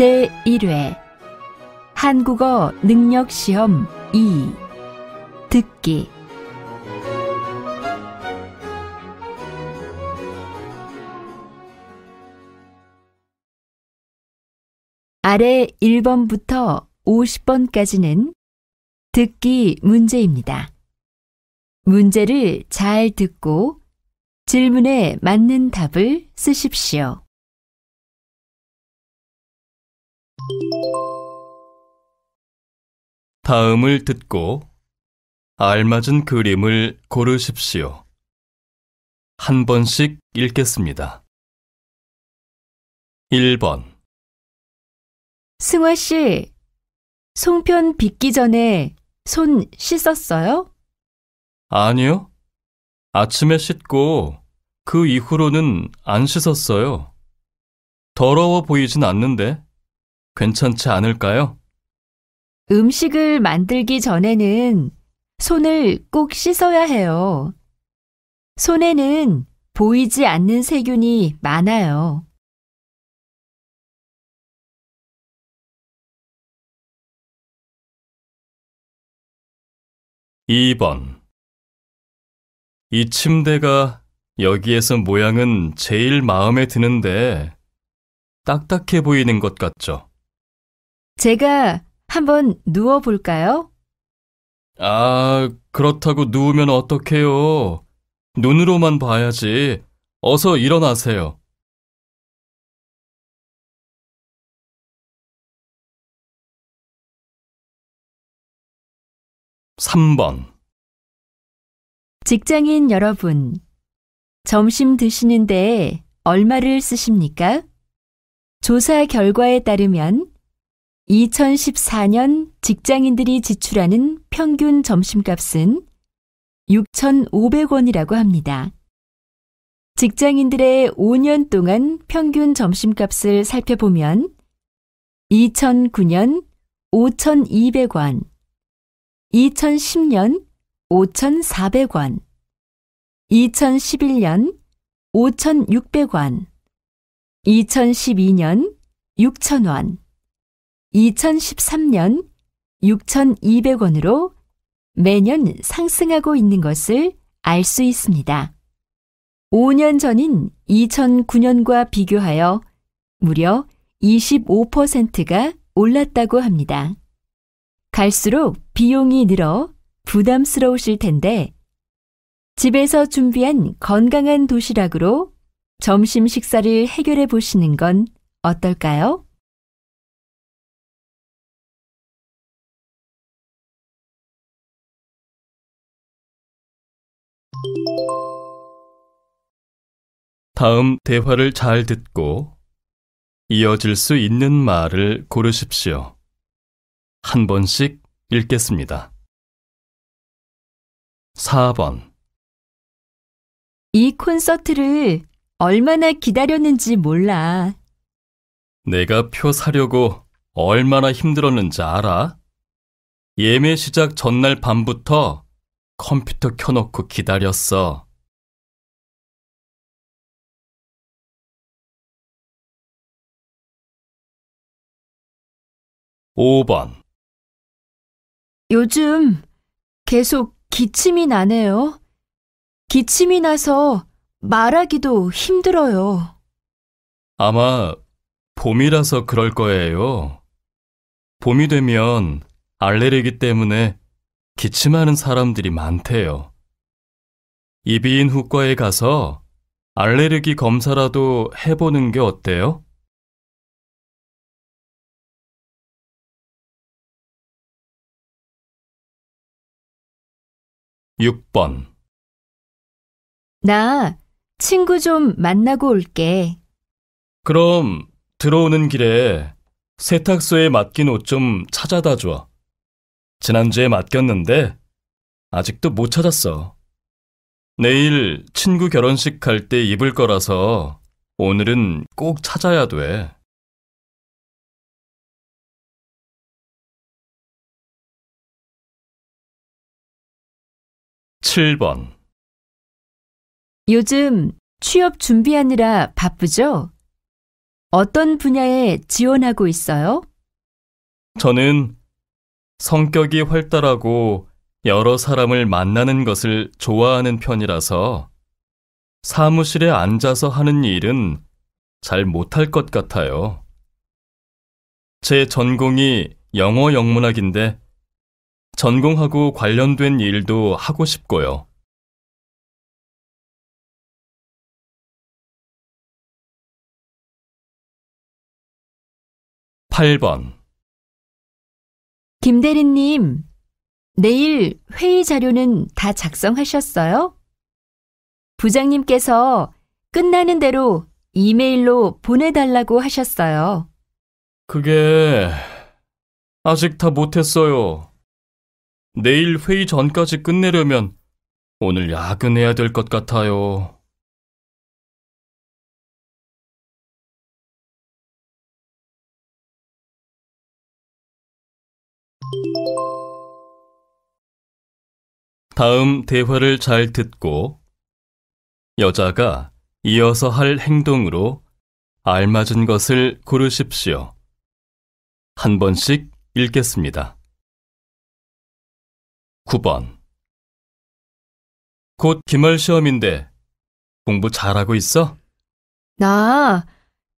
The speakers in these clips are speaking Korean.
제1회 한국어 능력시험 2 듣기 아래 1번부터 50번까지는 듣기 문제입니다. 문제를 잘 듣고 질문에 맞는 답을 쓰십시오. 다음을 듣고 알맞은 그림을 고르십시오. 한 번씩 읽겠습니다. 1번 승화 씨, 송편 빚기 전에 손 씻었어요? 아니요. 아침에 씻고 그 이후로는 안 씻었어요. 더러워 보이진 않는데. 괜찮지 않을까요? 음식을 만들기 전에는 손을 꼭 씻어야 해요. 손에는 보이지 않는 세균이 많아요. 이번이 침대가 여기에서 모양은 제일 마음에 드는데 딱딱해 보이는 것 같죠? 제가 한번 누워볼까요? 아, 그렇다고 누우면 어떡해요. 눈으로만 봐야지. 어서 일어나세요. (3번) 직장인 여러분, 점심 드시는데 얼마를 쓰십니까? 조사 결과에 따르면 2014년 직장인들이 지출하는 평균 점심값은 6,500원이라고 합니다. 직장인들의 5년 동안 평균 점심값을 살펴보면 2009년 5,200원, 2010년 5,400원, 2011년 5,600원, 2012년 6,000원, 2013년 6,200원으로 매년 상승하고 있는 것을 알 수 있습니다. 5년 전인 2009년과 비교하여 무려 25%가 올랐다고 합니다. 갈수록 비용이 늘어 부담스러우실 텐데 집에서 준비한 건강한 도시락으로 점심 식사를 해결해 보시는 건 어떨까요? 다음 대화를 잘 듣고 이어질 수 있는 말을 고르십시오. 한 번씩 읽겠습니다. 4번 이 콘서트를 얼마나 기다렸는지 몰라. 내가 표 사려고 얼마나 힘들었는지 알아? 예매 시작 전날 밤부터 컴퓨터 켜놓고 기다렸어. (5번) 요즘 계속 기침이 나네요. 기침이 나서 말하기도 힘들어요. 아마 봄이라서 그럴 거예요. 봄이 되면 알레르기 때문에 기침하는 사람들이 많대요. 이비인 후과에 가서 알레르기 검사라도 해보는 게 어때요? (6번) 나 친구 좀 만나고 올게. 그럼 들어오는 길에 세탁소에 맡긴 옷 좀 찾아다 줘. 지난주에 맡겼는데 아직도 못 찾았어. 내일 친구 결혼식 갈 때 입을 거라서 오늘은 꼭 찾아야 돼. (7번) 요즘 취업 준비하느라 바쁘죠? 어떤 분야에 지원하고 있어요? 저는 성격이 활달하고 여러 사람을 만나는 것을 좋아하는 편이라서 사무실에 앉아서 하는 일은 잘 못할 것 같아요. 제 전공이 영어 영문학인데 전공하고 관련된 일도 하고 싶고요. (8번) 김대리님, 내일 회의 자료는 다 작성하셨어요? 부장님께서 끝나는 대로 이메일로 보내달라고 하셨어요. 그게 아직 다 못했어요. 내일 회의 전까지 끝내려면 오늘 야근해야 될 것 같아요. 다음 대화를 잘 듣고 여자가 이어서 할 행동으로 알맞은 것을 고르십시오. 한 번씩 읽겠습니다. 9번 곧 기말 시험인데 공부 잘하고 있어? 나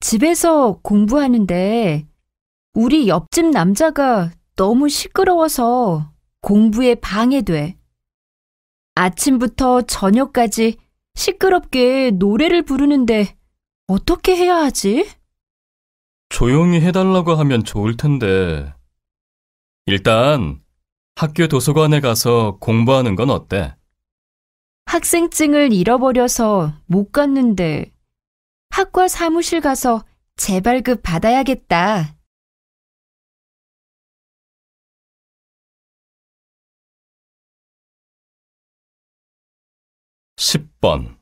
집에서 공부하는데 우리 옆집 남자가 너무 시끄러워서 공부에 방해돼. 아침부터 저녁까지 시끄럽게 노래를 부르는데 어떻게 해야 하지? 조용히 해달라고 하면 좋을 텐데. 일단 학교 도서관에 가서 공부하는 건 어때? 학생증을 잃어버려서 못 갔는데 학과 사무실 가서 재발급 받아야겠다. 6번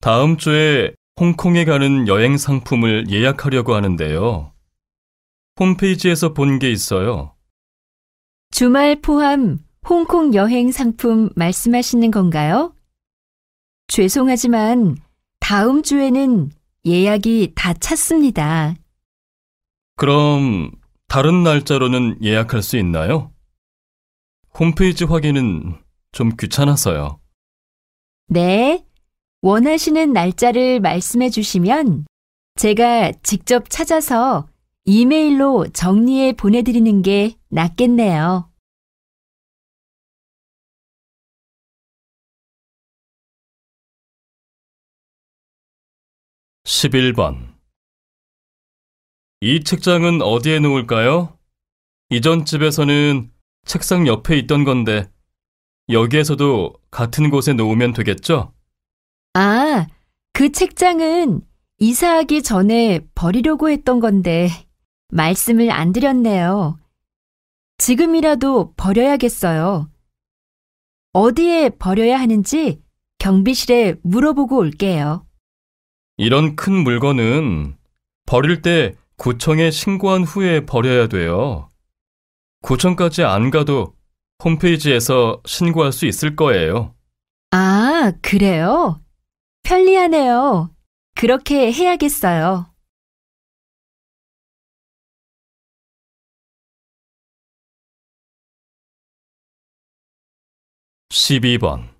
다음 주에 홍콩에 가는 여행 상품을 예약하려고 하는데요. 홈페이지에서 본 게 있어요. 주말 포함 홍콩 여행 상품 말씀하시는 건가요? 죄송하지만 다음 주에는 예약이 다 찼습니다. 그럼 다른 날짜로는 예약할 수 있나요? 홈페이지 확인은 좀 귀찮아서요. 네. 원하시는 날짜를 말씀해 주시면 제가 직접 찾아서 이메일로 정리해 보내드리는 게 낫겠네요. 1 1번이 책장은 어디에 놓을까요? 이전 집에서는 책상 옆에 있던 건데 여기에서도 같은 곳에 놓으면 되겠죠? 아, 그 책장은 이사하기 전에 버리려고 했던 건데 말씀을 안 드렸네요. 지금이라도 버려야겠어요. 어디에 버려야 하는지 경비실에 물어보고 올게요. 이런 큰 물건은 버릴 때 구청에 신고한 후에 버려야 돼요. 구청까지 안 가도 홈페이지에서 신고할 수 있을 거예요. 아, 그래요? 편리하네요. 그렇게 해야겠어요. 십이 번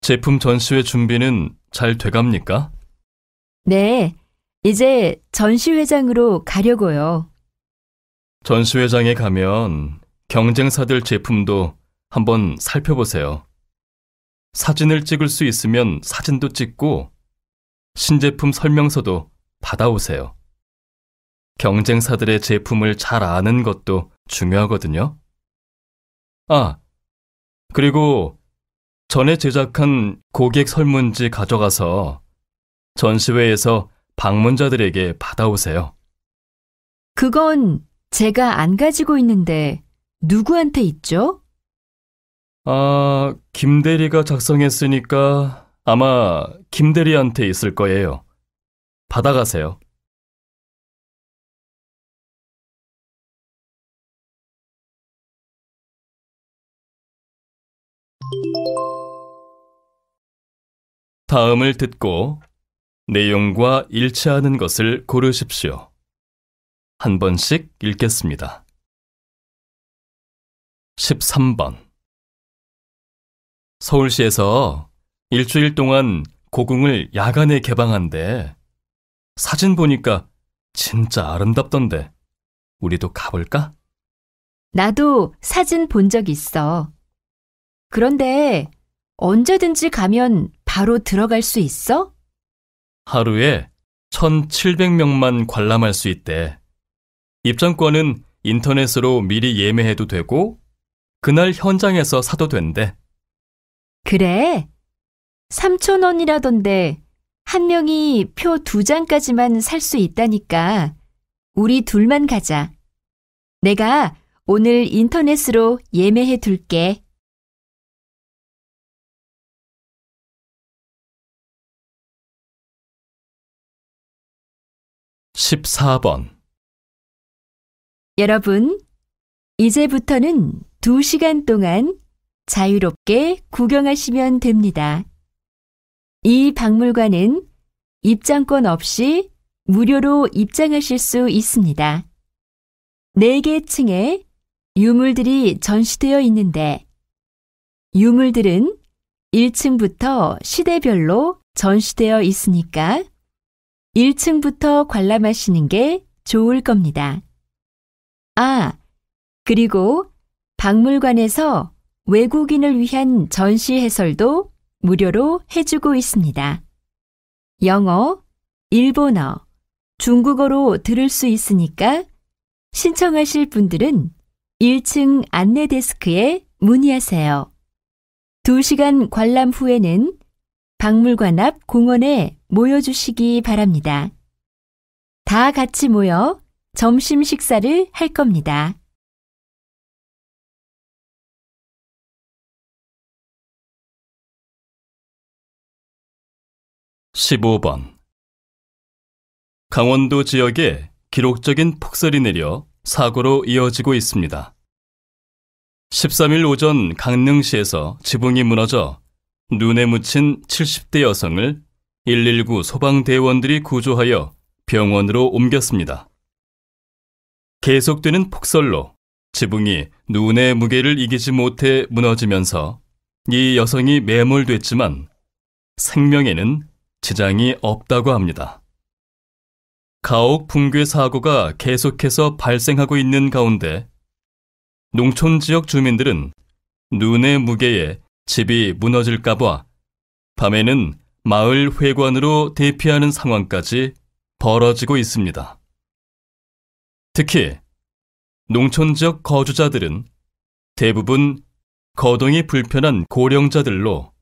제품 전시회 준비는 잘 돼갑니까? 네, 이제 전시회장으로 가려고요. 전시회장에 가면 경쟁사들 제품도 한번 살펴보세요. 사진을 찍을 수 있으면 사진도 찍고 신제품 설명서도 받아오세요. 경쟁사들의 제품을 잘 아는 것도 중요하거든요. 아, 그리고 전에 제작한 고객 설문지 가져가서 전시회에서 방문자들에게 받아오세요. 그건 제가 안 가지고 있는데 누구한테 있죠? 아, 김대리가 작성했으니까 아마 김대리한테 있을 거예요. 받아가세요. 다음을 듣고 내용과 일치하는 것을 고르십시오. 한 번씩 읽겠습니다. 13번 서울시에서 일주일 동안 고궁을 야간에 개방한대. 사진 보니까 진짜 아름답던데. 우리도 가볼까? 나도 사진 본 적 있어. 그런데 언제든지 가면 바로 들어갈 수 있어? 하루에 1,700명만 관람할 수 있대. 입장권은 인터넷으로 미리 예매해도 되고 그날 현장에서 사도 된대. 그래? 3천 원이라던데 한 명이 표 두 장까지만 살 수 있다니까 우리 둘만 가자. 내가 오늘 인터넷으로 예매해 둘게. (14번) 여러분, 이제부터는 2시간 동안 자유롭게 구경하시면 됩니다. 이 박물관은 입장권 없이 무료로 입장하실 수 있습니다. 4개 층에 유물들이 전시되어 있는데 유물들은 1층부터 시대별로 전시되어 있으니까 1층부터 관람하시는 게 좋을 겁니다. 아, 그리고 박물관에서 외국인을 위한 전시 해설도 무료로 해주고 있습니다. 영어, 일본어, 중국어로 들을 수 있으니까 신청하실 분들은 1층 안내 데스크에 문의하세요. 2시간 관람 후에는 박물관 앞 공원에 모여주시기 바랍니다. 다 같이 모여 점심 식사를 할 겁니다. 15번 강원도 지역에 기록적인 폭설이 내려 사고로 이어지고 있습니다. 13일 오전 강릉시에서 지붕이 무너져 눈에 묻힌 70대 여성을 119 소방대원들이 구조하여 병원으로 옮겼습니다. 계속되는 폭설로 지붕이 눈의 무게를 이기지 못해 무너지면서 이 여성이 매몰됐지만 생명에는 지장이 없다고 합니다. 가옥 붕괴 사고가 계속해서 발생하고 있는 가운데 농촌 지역 주민들은 눈의 무게에 집이 무너질까봐 밤에는 마을 회관으로 대피하는 상황까지 벌어지고 있습니다. 특히 농촌 지역 거주자들은 대부분 거동이 불편한 고령자들로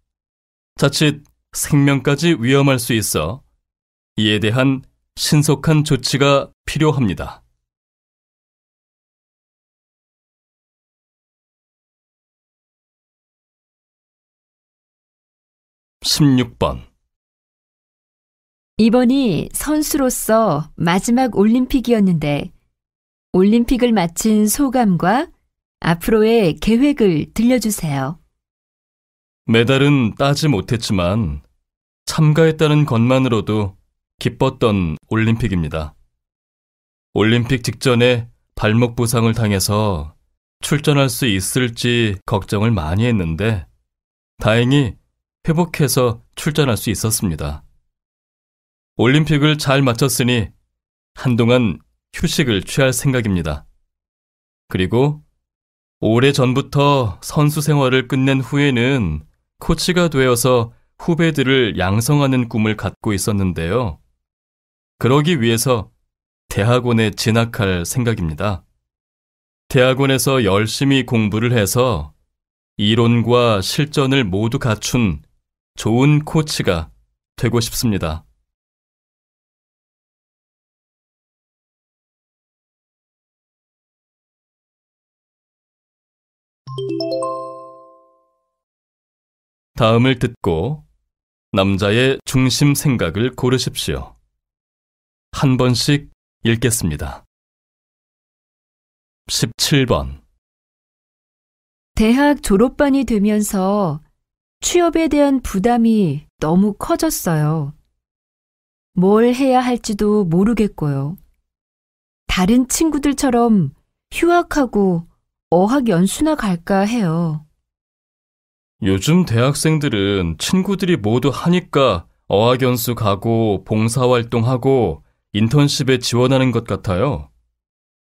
자칫 생명까지 위험할 수 있어 이에 대한 신속한 조치가 필요합니다. 16번 이번이 선수로서 마지막 올림픽이었는데 올림픽을 마친 소감과 앞으로의 계획을 들려주세요. 메달은 따지 못했지만 참가했다는 것만으로도 기뻤던 올림픽입니다. 올림픽 직전에 발목 부상을 당해서 출전할 수 있을지 걱정을 많이 했는데 다행히 회복해서 출전할 수 있었습니다. 올림픽을 잘 마쳤으니 한동안 휴식을 취할 생각입니다. 그리고 오래 전부터 선수 생활을 끝낸 후에는 코치가 되어서 후배들을 양성하는 꿈을 갖고 있었는데요. 그러기 위해서 대학원에 진학할 생각입니다. 대학원에서 열심히 공부를 해서 이론과 실전을 모두 갖춘 좋은 코치가 되고 싶습니다. 다음을 듣고 남자의 중심 생각을 고르십시오. 한 번씩 읽겠습니다. 17번 대학 졸업반이 되면서 취업에 대한 부담이 너무 커졌어요. 뭘 해야 할지도 모르겠고요. 다른 친구들처럼 휴학하고 어학 연수나 갈까 해요. 요즘 대학생들은 친구들이 모두 하니까 어학연수 가고 봉사활동하고 인턴십에 지원하는 것 같아요.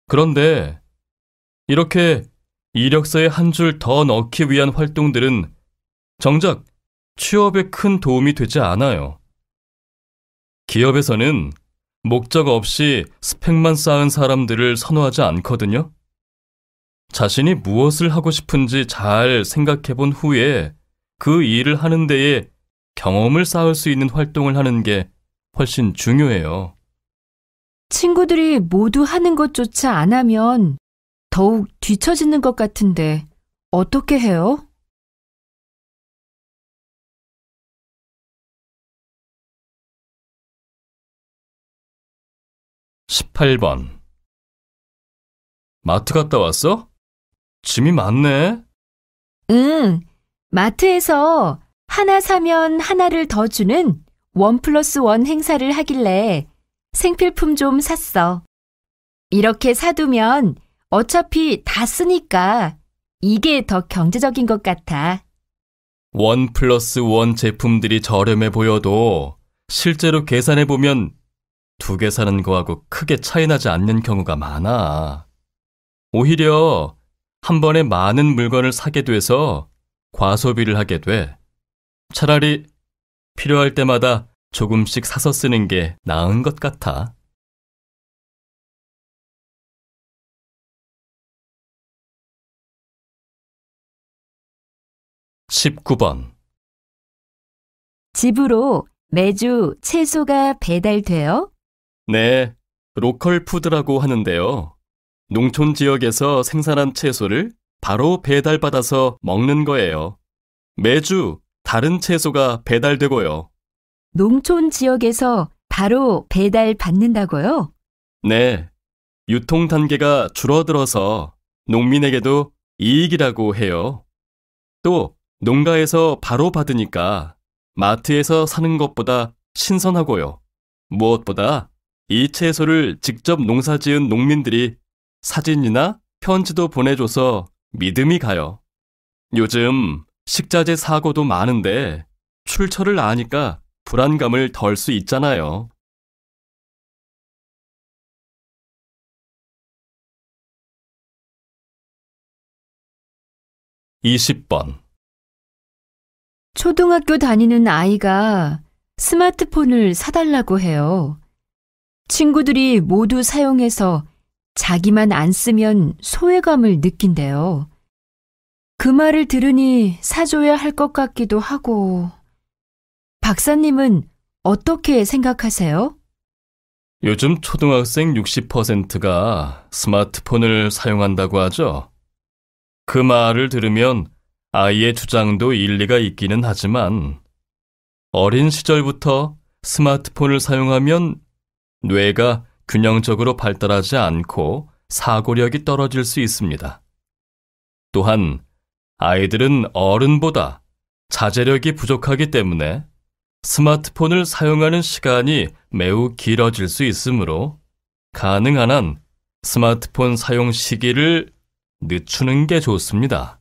그런데 이렇게 이력서에 한 줄 더 넣기 위한 활동들은 정작 취업에 큰 도움이 되지 않아요. 기업에서는 목적 없이 스펙만 쌓은 사람들을 선호하지 않거든요. 자신이 무엇을 하고 싶은지 잘 생각해 본 후에 그 일을 하는 데에 경험을 쌓을 수 있는 활동을 하는 게 훨씬 중요해요. 친구들이 모두 하는 것조차 안 하면 더욱 뒤처지는 것 같은데 어떻게 해요? (18번) 마트 갔다 왔어? 짐이 많네. 응, 마트에서 하나 사면 하나를 더 주는 원 플러스 원 행사를 하길래 생필품 좀 샀어. 이렇게 사두면 어차피 다 쓰니까 이게 더 경제적인 것 같아. 원 플러스 원 제품들이 저렴해 보여도 실제로 계산해 보면 두 개 사는 거하고 크게 차이 나지 않는 경우가 많아. 오히려 한 번에 많은 물건을 사게 돼서 과소비를 하게 돼. 차라리 필요할 때마다 조금씩 사서 쓰는 게 나은 것 같아. 1 9번 집으로 매주 채소가 배달돼요? 네, 로컬 푸드라고 하는데요. 농촌 지역에서 생산한 채소를 바로 배달받아서 먹는 거예요. 매주 다른 채소가 배달되고요. 농촌 지역에서 바로 배달 받는다고요? 네. 유통 단계가 줄어들어서 농민에게도 이익이라고 해요. 또 농가에서 바로 받으니까 마트에서 사는 것보다 신선하고요. 무엇보다 이 채소를 직접 농사 지은 농민들이 사진이나 편지도 보내줘서 믿음이 가요. 요즘 식자재 사고도 많은데 출처를 아니까 불안감을 덜 수 있잖아요. 2 0번 초등학교 다니는 아이가 스마트폰을 사달라고 해요. 친구들이 모두 사용해서 자기만 안 쓰면 소외감을 느낀대요. 그 말을 들으니 사줘야 할 것 같기도 하고. 박사님은 어떻게 생각하세요? 요즘 초등학생 60%가 스마트폰을 사용한다고 하죠. 그 말을 들으면 아이의 주장도 일리가 있기는 하지만 어린 시절부터 스마트폰을 사용하면 뇌가 균형적으로 발달하지 않고 사고력이 떨어질 수 있습니다. 또한 아이들은 어른보다 자제력이 부족하기 때문에 스마트폰을 사용하는 시간이 매우 길어질 수 있으므로 가능한 한 스마트폰 사용 시기를 늦추는 게 좋습니다.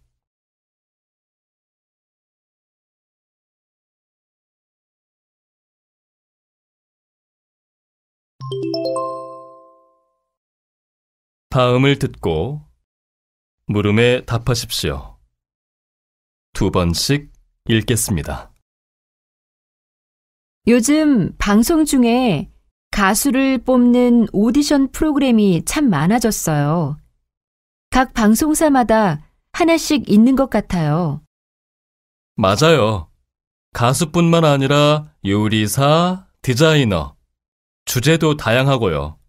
다음을 듣고 물음에 답하십시오. 두 번씩 읽겠습니다. 요즘 방송 중에 가수를 뽑는 오디션 프로그램이 참 많아졌어요. 각 방송사마다 하나씩 있는 것 같아요. 맞아요. 가수뿐만 아니라 요리사, 디자이너, 주제도 다양하고요.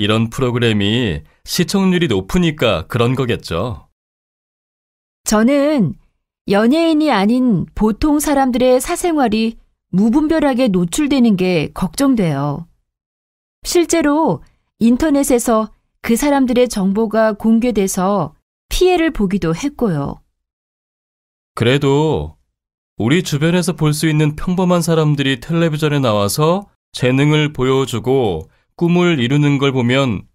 이런 프로그램이 시청률이 높으니까 그런 거겠죠. 저는 연예인이 아닌 보통 사람들의 사생활이 무분별하게 노출되는 게 걱정돼요. 실제로 인터넷에서 그 사람들의 정보가 공개돼서 피해를 보기도 했고요. 그래도 우리 주변에서 볼 수 있는 평범한 사람들이 텔레비전에 나와서 재능을 보여주고 꿈을 이루는 걸 보면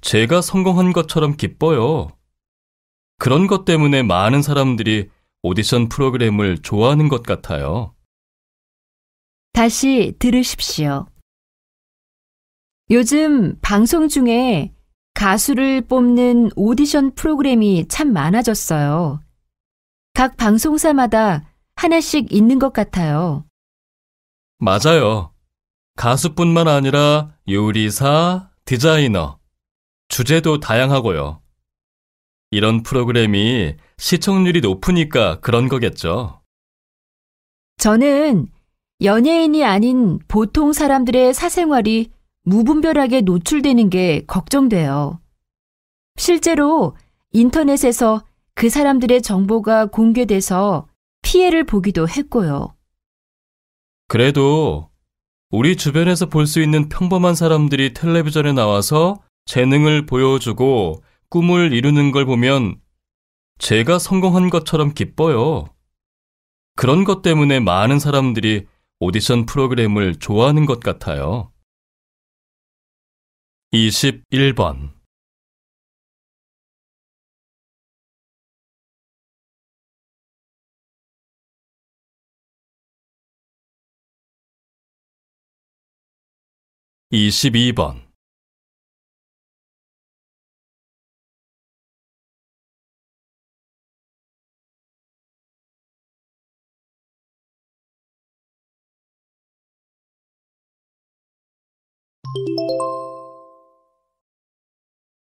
제가 성공한 것처럼 기뻐요. 그런 것 때문에 많은 사람들이 오디션 프로그램을 좋아하는 것 같아요. 다시 들으십시오. 요즘 방송 중에 가수를 뽑는 오디션 프로그램이 참 많아졌어요. 각 방송사마다 하나씩 있는 것 같아요. 맞아요. 가수뿐만 아니라 요리사, 디자이너, 주제도 다양하고요. 이런 프로그램이 시청률이 높으니까 그런 거겠죠. 저는 연예인이 아닌 보통 사람들의 사생활이 무분별하게 노출되는 게 걱정돼요. 실제로 인터넷에서 그 사람들의 정보가 공개돼서 피해를 보기도 했고요. 그래도 우리 주변에서 볼 수 있는 평범한 사람들이 텔레비전에 나와서 재능을 보여주고 꿈을 이루는 걸 보면 제가 성공한 것처럼 기뻐요. 그런 것 때문에 많은 사람들이 오디션 프로그램을 좋아하는 것 같아요. 21번 22번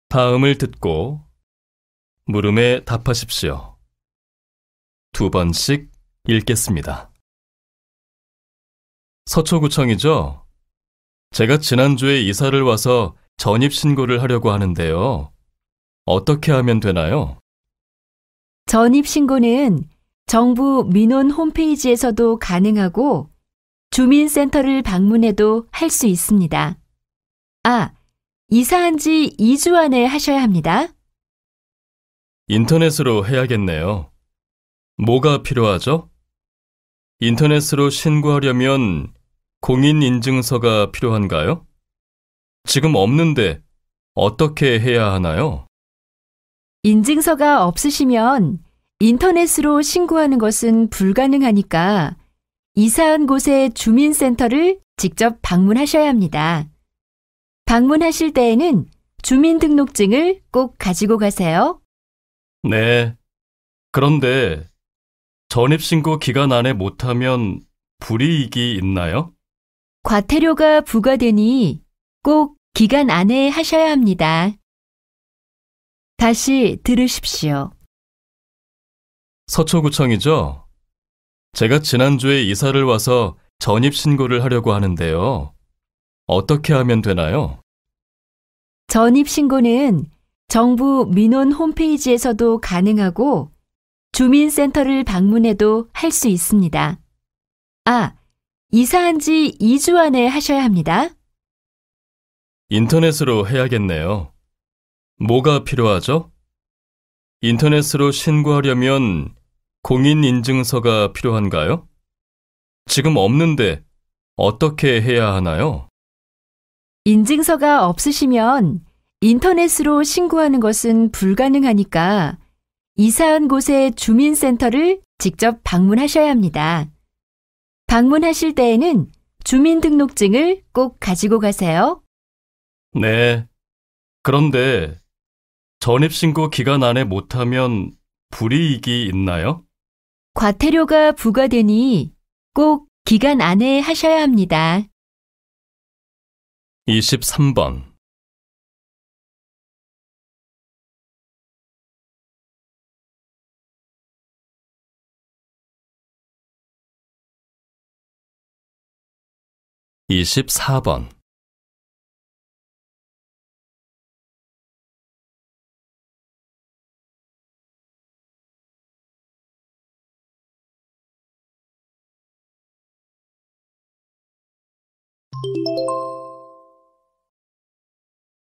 다음을 듣고 물음에 답하십시오. 두 번씩 읽겠습니다. 서초구청이죠? 제가 지난주에 이사를 와서 전입신고를 하려고 하는데요. 어떻게 하면 되나요? 전입신고는 정부 민원 홈페이지에서도 가능하고 주민센터를 방문해도 할 수 있습니다. 아, 이사한 지 2주 안에 하셔야 합니다. 인터넷으로 해야겠네요. 뭐가 필요하죠? 인터넷으로 신고하려면 공인인증서가 필요한가요? 지금 없는데 어떻게 해야 하나요? 인증서가 없으시면 인터넷으로 신고하는 것은 불가능하니까 이사한 곳의 주민센터를 직접 방문하셔야 합니다. 방문하실 때에는 주민등록증을 꼭 가지고 가세요. 네. 그런데 전입신고 기간 안에 못하면 불이익이 있나요? 과태료가 부과되니 꼭 기간 안에 하셔야 합니다. 다시 들으십시오. 서초구청이죠? 제가 지난주에 이사를 와서 전입신고를 하려고 하는데요. 어떻게 하면 되나요? 전입신고는 정부 민원 홈페이지에서도 가능하고 주민센터를 방문해도 할 수 있습니다. 아, 이사한 지 2주 안에 하셔야 합니다. 인터넷으로 해야겠네요. 뭐가 필요하죠? 인터넷으로 신고하려면 공인인증서가 필요한가요? 지금 없는데 어떻게 해야 하나요? 인증서가 없으시면 인터넷으로 신고하는 것은 불가능하니까 이사한 곳의 주민센터를 직접 방문하셔야 합니다. 방문하실 때에는 주민등록증을 꼭 가지고 가세요. 네. 그런데 전입신고 기간 안에 못하면 불이익이 있나요? 과태료가 부과되니 꼭 기간 안에 하셔야 합니다. 23번 24번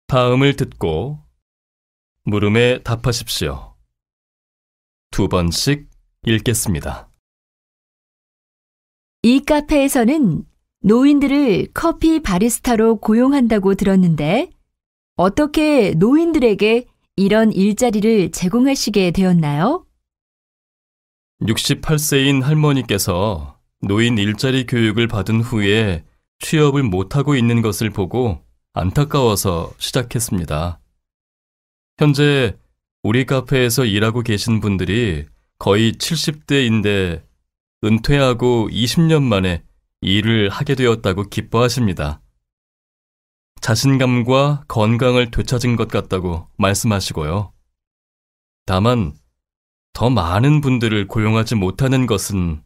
다음을 듣고 물음에 답하십시오. 두 번씩 읽겠습니다. 이 카페에서는 노인들을 커피 바리스타로 고용한다고 들었는데 어떻게 노인들에게 이런 일자리를 제공하시게 되었나요? 68세인 할머니께서 노인 일자리 교육을 받은 후에 취업을 못하고 있는 것을 보고 안타까워서 시작했습니다. 현재 우리 카페에서 일하고 계신 분들이 거의 70대인데 은퇴하고 20년 만에 일을 하게 되었다고 기뻐하십니다. 자신감과 건강을 되찾은 것 같다고 말씀하시고요. 다만, 더 많은 분들을 고용하지 못하는 것은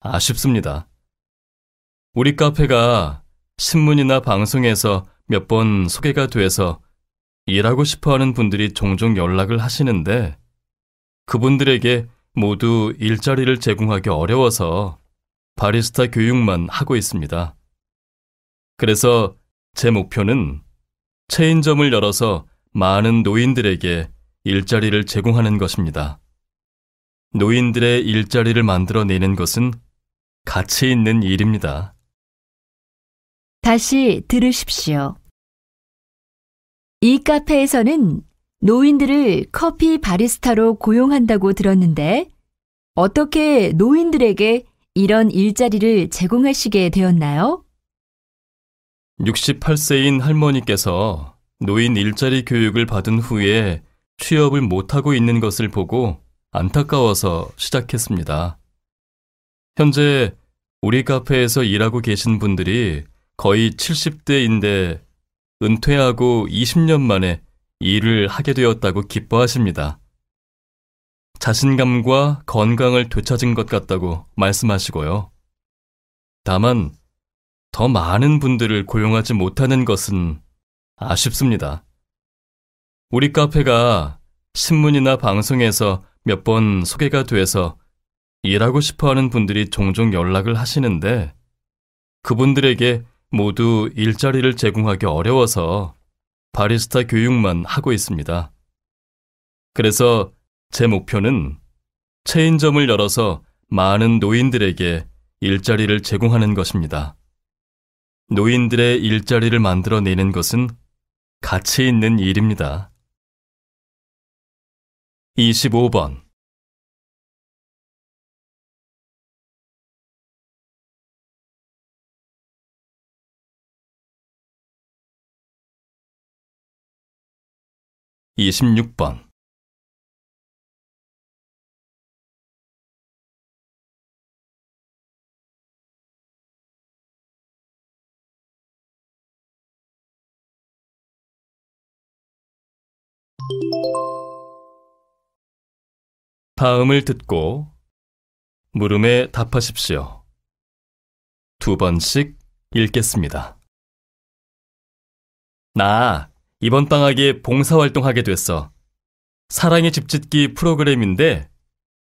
아쉽습니다. 우리 카페가 신문이나 방송에서 몇 번 소개가 돼서 일하고 싶어 하는 분들이 종종 연락을 하시는데 그분들에게 모두 일자리를 제공하기 어려워서 바리스타 교육만 하고 있습니다. 그래서 제 목표는 체인점을 열어서 많은 노인들에게 일자리를 제공하는 것입니다. 노인들의 일자리를 만들어내는 것은 가치 있는 일입니다. 다시 들으십시오. 이 카페에서는 노인들을 커피 바리스타로 고용한다고 들었는데 어떻게 노인들에게 이런 일자리를 제공하시게 되었나요? 68세인 할머니께서 노인 일자리 교육을 받은 후에 취업을 못하고 있는 것을 보고 안타까워서 시작했습니다. 현재 우리 카페에서 일하고 계신 분들이 거의 70대인데 은퇴하고 20년 만에 일을 하게 되었다고 기뻐하십니다. 자신감과 건강을 되찾은 것 같다고 말씀하시고요. 다만, 더 많은 분들을 고용하지 못하는 것은 아쉽습니다. 우리 카페가 신문이나 방송에서 몇 번 소개가 돼서 일하고 싶어 하는 분들이 종종 연락을 하시는데 그분들에게 모두 일자리를 제공하기 어려워서 바리스타 교육만 하고 있습니다. 그래서 제 목표는 체인점을 열어서 많은 노인들에게 일자리를 제공하는 것입니다. 노인들의 일자리를 만들어내는 것은 가치 있는 일입니다. 25번 (26번) 다음을 듣고 물음에 답하십시오. 두 번씩 읽겠습니다. 나 이번 방학에 봉사활동하게 됐어. 사랑의 집짓기 프로그램인데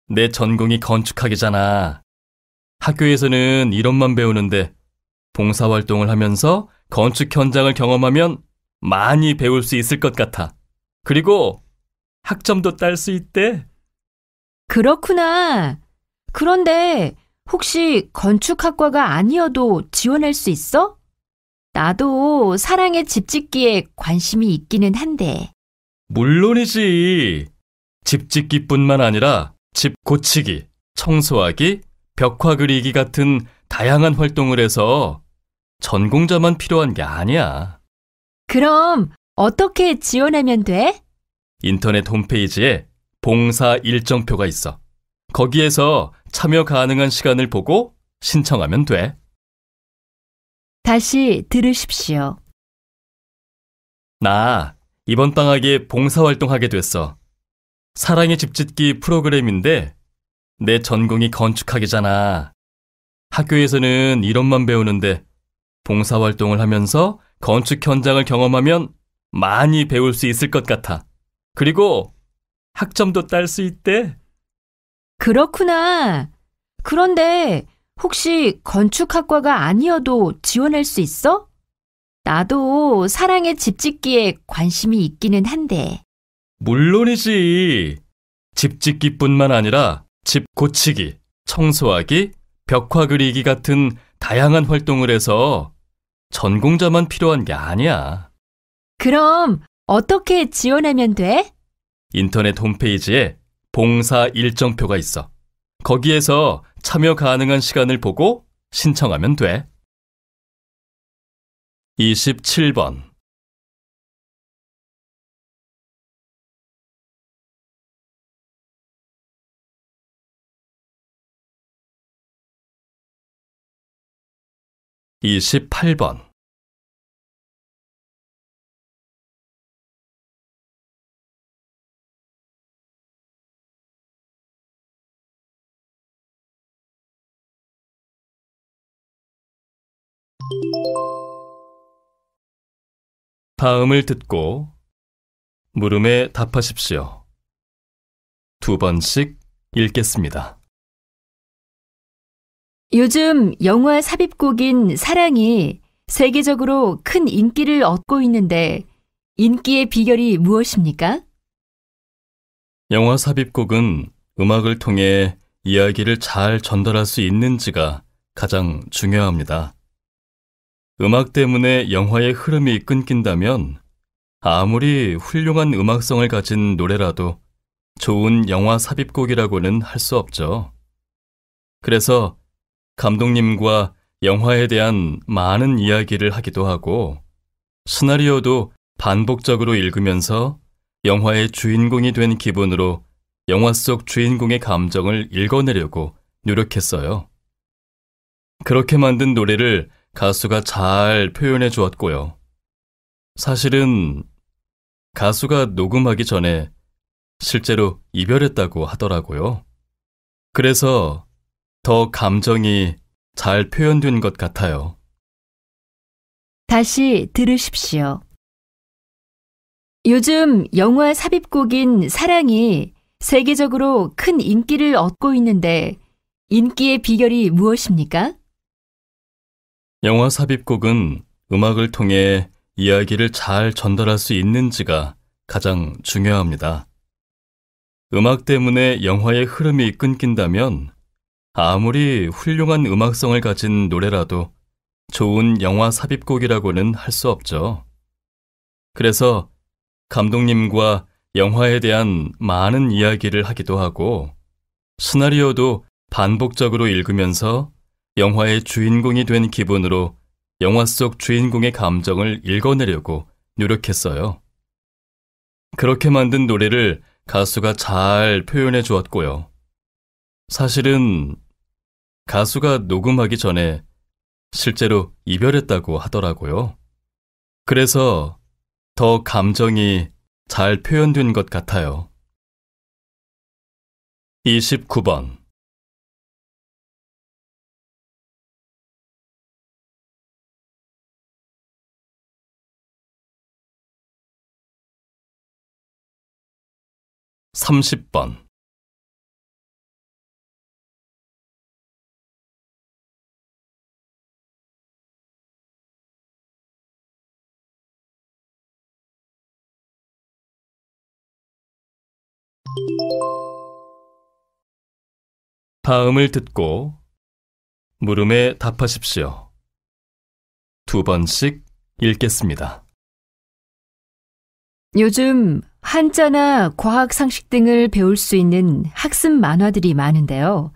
내 전공이 건축학이잖아. 학교에서는 이런만 배우는데 봉사활동을 하면서 건축 현장을 경험하면 많이 배울 수 있을 것 같아. 그리고 학점도 딸 수 있대. 그렇구나. 그런데 혹시 건축학과가 아니어도 지원할 수 있어? 나도 사랑의 집 짓기에 관심이 있기는 한데. 물론이지. 집 짓기뿐만 아니라 집 고치기, 청소하기, 벽화 그리기 같은 다양한 활동을 해서 전공자만 필요한 게 아니야. 그럼 어떻게 지원하면 돼? 인터넷 홈페이지에 봉사 일정표가 있어. 거기에서 참여 가능한 시간을 보고 신청하면 돼. 다시 들으십시오. 나 이번 방학에 봉사활동 하게 됐어. 사랑의 집 짓기 프로그램인데 내 전공이 건축학이잖아. 학교에서는 이런만 배우는데 봉사활동을 하면서 건축 현장을 경험하면 많이 배울 수 있을 것 같아. 그리고 학점도 딸 수 있대. 그렇구나. 그런데 혹시 건축학과가 아니어도 지원할 수 있어? 나도 사랑의 집 짓기에 관심이 있기는 한데. 물론이지. 집 짓기뿐만 아니라 집 고치기, 청소하기, 벽화 그리기 같은 다양한 활동을 해서 전공자만 필요한 게 아니야. 그럼 어떻게 지원하면 돼? 인터넷 홈페이지에 봉사 일정표가 있어. 거기에서 참여 가능한 시간을 보고 신청하면 돼. 27번 2 8번 다음을 듣고 물음에 답하십시오. 두 번씩 읽겠습니다. 요즘 영화 삽입곡인 사랑이 세계적으로 큰 인기를 얻고 있는데 인기의 비결이 무엇입니까? 영화 삽입곡은 음악을 통해 이야기를 잘 전달할 수 있는지가 가장 중요합니다. 음악 때문에 영화의 흐름이 끊긴다면 아무리 훌륭한 음악성을 가진 노래라도 좋은 영화 삽입곡이라고는 할 수 없죠. 그래서 감독님과 영화에 대한 많은 이야기를 하기도 하고 시나리오도 반복적으로 읽으면서 영화의 주인공이 된 기분으로 영화 속 주인공의 감정을 읽어내려고 노력했어요. 그렇게 만든 노래를 가수가 잘 표현해 주었고요. 사실은 가수가 녹음하기 전에 실제로 이별했다고 하더라고요. 그래서 더 감정이 잘 표현된 것 같아요. 다시 들으십시오. 요즘 영화 삽입곡인 사랑이 세계적으로 큰 인기를 얻고 있는데 인기의 비결이 무엇입니까? 영화 삽입곡은 음악을 통해 이야기를 잘 전달할 수 있는지가 가장 중요합니다. 음악 때문에 영화의 흐름이 끊긴다면 아무리 훌륭한 음악성을 가진 노래라도 좋은 영화 삽입곡이라고는 할 수 없죠. 그래서 감독님과 영화에 대한 많은 이야기를 하기도 하고 시나리오도 반복적으로 읽으면서 영화의 주인공이 된 기분으로 영화 속 주인공의 감정을 읽어내려고 노력했어요. 그렇게 만든 노래를 가수가 잘 표현해 주었고요. 사실은 가수가 녹음하기 전에 실제로 이별했다고 하더라고요. 그래서 더 감정이 잘 표현된 것 같아요. 29번 30번 다음을 듣고 물음에 답하십시오. 두 번씩 읽겠습니다. 요즘 한자나 과학 상식 등을 배울 수 있는 학습 만화들이 많은데요.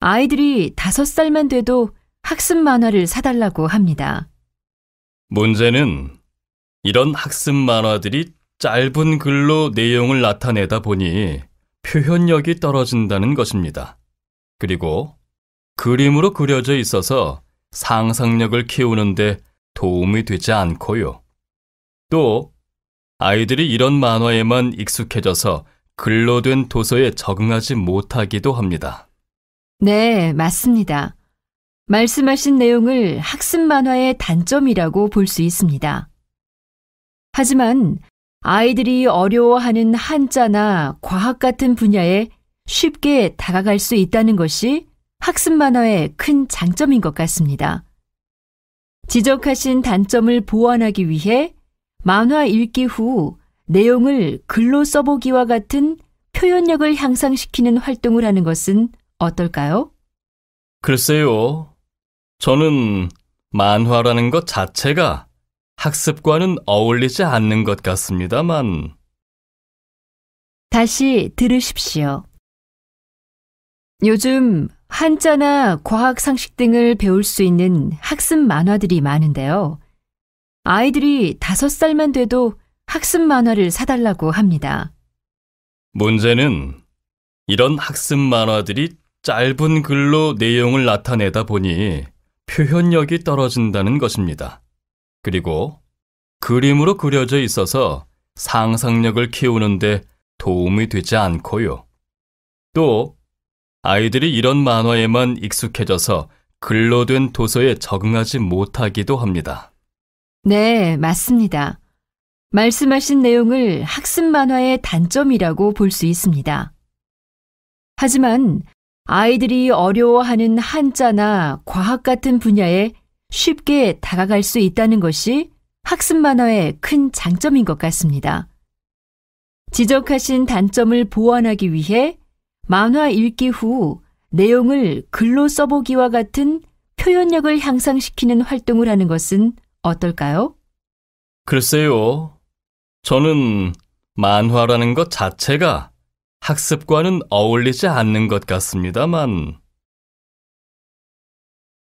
아이들이 다섯 살만 돼도 학습 만화를 사달라고 합니다. 문제는 이런 학습 만화들이 짧은 글로 내용을 나타내다 보니 표현력이 떨어진다는 것입니다. 그리고 그림으로 그려져 있어서 상상력을 키우는데 도움이 되지 않고요. 또 아이들이 이런 만화에만 익숙해져서 글로 된 도서에 적응하지 못하기도 합니다. 네, 맞습니다. 말씀하신 내용을 학습 만화의 단점이라고 볼 수 있습니다. 하지만 아이들이 어려워하는 한자나 과학 같은 분야에 쉽게 다가갈 수 있다는 것이 학습 만화의 큰 장점인 것 같습니다. 지적하신 단점을 보완하기 위해 만화 읽기 후 내용을 글로 써보기와 같은 표현력을 향상시키는 활동을 하는 것은 어떨까요? 글쎄요. 저는 만화라는 것 자체가 학습과는 어울리지 않는 것 같습니다만. 다시 들으십시오. 요즘 한자나 과학 상식 등을 배울 수 있는 학습 만화들이 많은데요. 아이들이 다섯 살만 돼도 학습 만화를 사달라고 합니다. 문제는 이런 학습 만화들이 짧은 글로 내용을 나타내다 보니 표현력이 떨어진다는 것입니다. 그리고 그림으로 그려져 있어서 상상력을 키우는데 도움이 되지 않고요. 또 아이들이 이런 만화에만 익숙해져서 글로 된 도서에 적응하지 못하기도 합니다. 네, 맞습니다. 말씀하신 내용을 학습 만화의 단점이라고 볼 수 있습니다. 하지만 아이들이 어려워하는 한자나 과학 같은 분야에 쉽게 다가갈 수 있다는 것이 학습 만화의 큰 장점인 것 같습니다. 지적하신 단점을 보완하기 위해 만화 읽기 후 내용을 글로 써보기와 같은 표현력을 향상시키는 활동을 하는 것은 어떨까요? 글쎄요. 저는 만화라는 것 자체가 학습과는 어울리지 않는 것 같습니다만.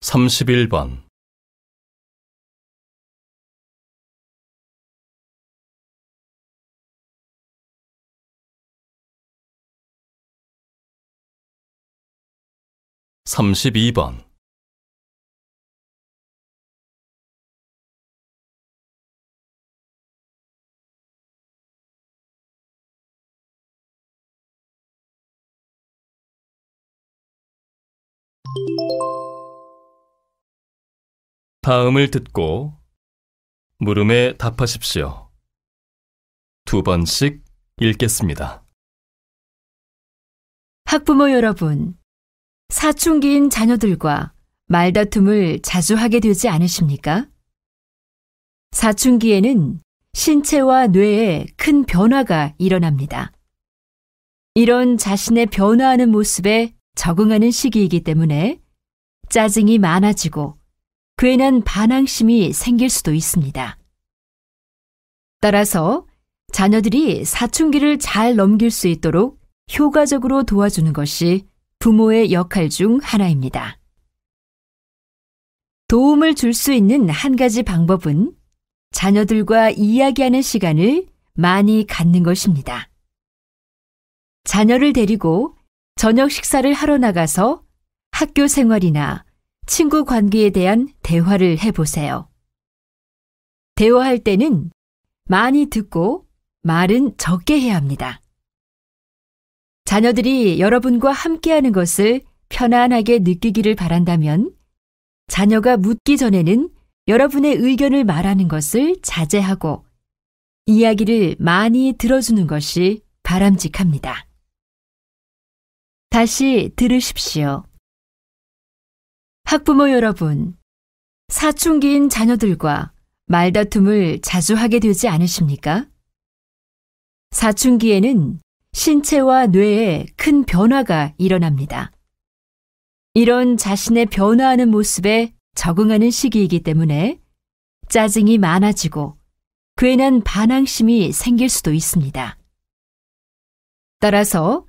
31번 (32번) 다음을 듣고 물음에 답하십시오. 두 번씩 읽겠습니다. 학부모 여러분, 사춘기인 자녀들과 말다툼을 자주 하게 되지 않으십니까? 사춘기에는 신체와 뇌에 큰 변화가 일어납니다. 이런 자신의 변화하는 모습에 적응하는 시기이기 때문에 짜증이 많아지고 괜한 반항심이 생길 수도 있습니다. 따라서 자녀들이 사춘기를 잘 넘길 수 있도록 효과적으로 도와주는 것이 부모의 역할 중 하나입니다. 도움을 줄 수 있는 한 가지 방법은 자녀들과 이야기하는 시간을 많이 갖는 것입니다. 자녀를 데리고 저녁 식사를 하러 나가서 학교 생활이나 친구 관계에 대한 대화를 해보세요. 대화할 때는 많이 듣고 말은 적게 해야 합니다. 자녀들이 여러분과 함께하는 것을 편안하게 느끼기를 바란다면 자녀가 묻기 전에는 여러분의 의견을 말하는 것을 자제하고 이야기를 많이 들어주는 것이 바람직합니다. 다시 들으십시오. 학부모 여러분, 사춘기인 자녀들과 말다툼을 자주 하게 되지 않으십니까? 사춘기에는 신체와 뇌에 큰 변화가 일어납니다. 이런 자신의 변화하는 모습에 적응하는 시기이기 때문에 짜증이 많아지고 괜한 반항심이 생길 수도 있습니다. 따라서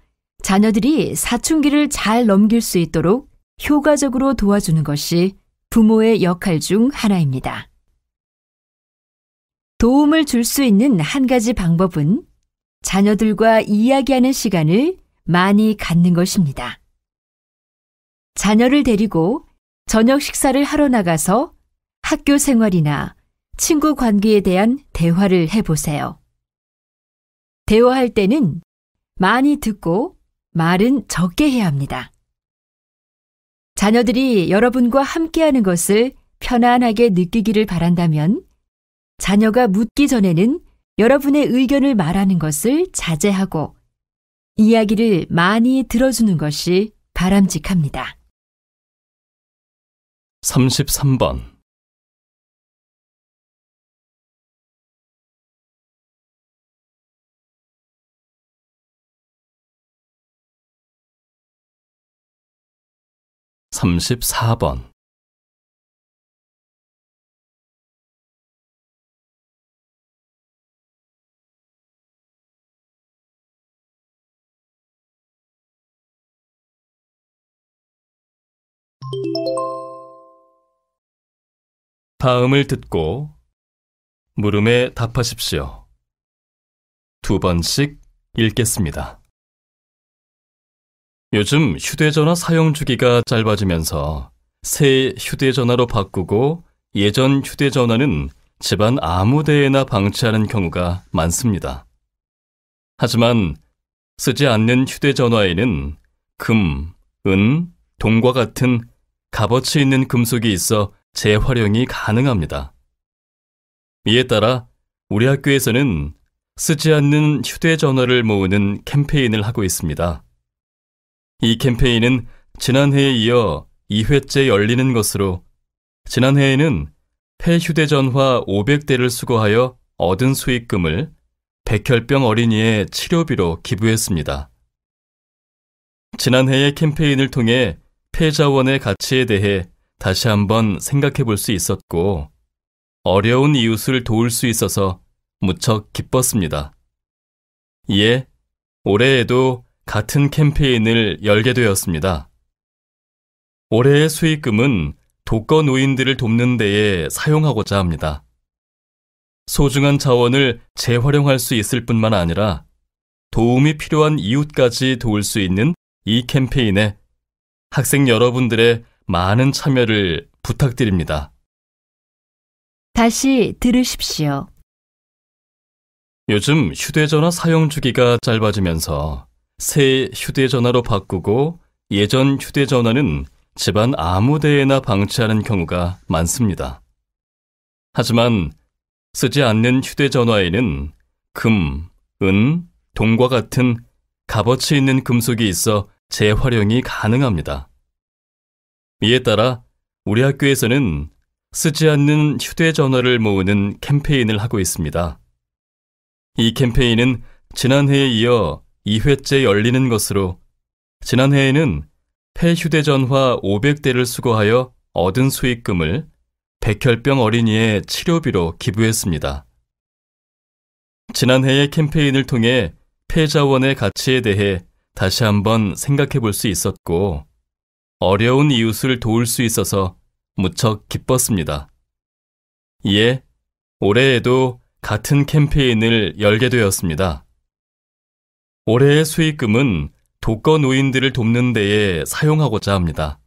자녀들이 사춘기를 잘 넘길 수 있도록 효과적으로 도와주는 것이 부모의 역할 중 하나입니다. 도움을 줄 수 있는 한 가지 방법은 자녀들과 이야기하는 시간을 많이 갖는 것입니다. 자녀를 데리고 저녁 식사를 하러 나가서 학교 생활이나 친구 관계에 대한 대화를 해보세요. 대화할 때는 많이 듣고 말은 적게 해야 합니다. 자녀들이 여러분과 함께하는 것을 편안하게 느끼기를 바란다면 자녀가 묻기 전에는 여러분의 의견을 말하는 것을 자제하고 이야기를 많이 들어주는 것이 바람직합니다. 33번 34번 다음을 듣고 물음에 답하십시오. 두 번씩 읽겠습니다. 요즘 휴대전화 사용 주기가 짧아지면서 새 휴대전화로 바꾸고 예전 휴대전화는 집안 아무 데에나 방치하는 경우가 많습니다. 하지만 쓰지 않는 휴대전화에는 금, 은, 동과 같은 값어치 있는 금속이 있어 재활용이 가능합니다. 이에 따라 우리 학교에서는 쓰지 않는 휴대전화를 모으는 캠페인을 하고 있습니다. 이 캠페인은 지난해에 이어 2회째 열리는 것으로 지난해에는 폐 휴대전화 500대를 수거하여 얻은 수익금을 백혈병 어린이의 치료비로 기부했습니다. 지난해의 캠페인을 통해 폐자원의 가치에 대해 다시 한번 생각해 볼 수 있었고 어려운 이웃을 도울 수 있어서 무척 기뻤습니다. 이에 올해에도 같은 캠페인을 열게 되었습니다. 올해의 수익금은 독거 노인들을 돕는 데에 사용하고자 합니다. 소중한 자원을 재활용할 수 있을 뿐만 아니라 도움이 필요한 이웃까지 도울 수 있는 이 캠페인에 학생 여러분들의 많은 참여를 부탁드립니다. 다시 들으십시오. 요즘 휴대전화 사용 주기가 짧아지면서 새 휴대전화로 바꾸고 예전 휴대전화는 집안 아무 데에나 방치하는 경우가 많습니다. 하지만 쓰지 않는 휴대전화에는 금, 은, 동과 같은 값어치 있는 금속이 있어 재활용이 가능합니다. 이에 따라 우리 학교에서는 쓰지 않는 휴대전화를 모으는 캠페인을 하고 있습니다. 이 캠페인은 지난해에 이어 2회째 열리는 것으로 지난해에는 폐휴대전화 500대를 수거하여 얻은 수익금을 백혈병 어린이의 치료비로 기부했습니다. 지난해의 캠페인을 통해 폐자원의 가치에 대해 다시 한번 생각해 볼 수 있었고, 어려운 이웃을 도울 수 있어서 무척 기뻤습니다. 이에 올해에도 같은 캠페인을 열게 되었습니다. 올해의 수익금은 독거 노인들을 돕는 데에 사용하고자 합니다.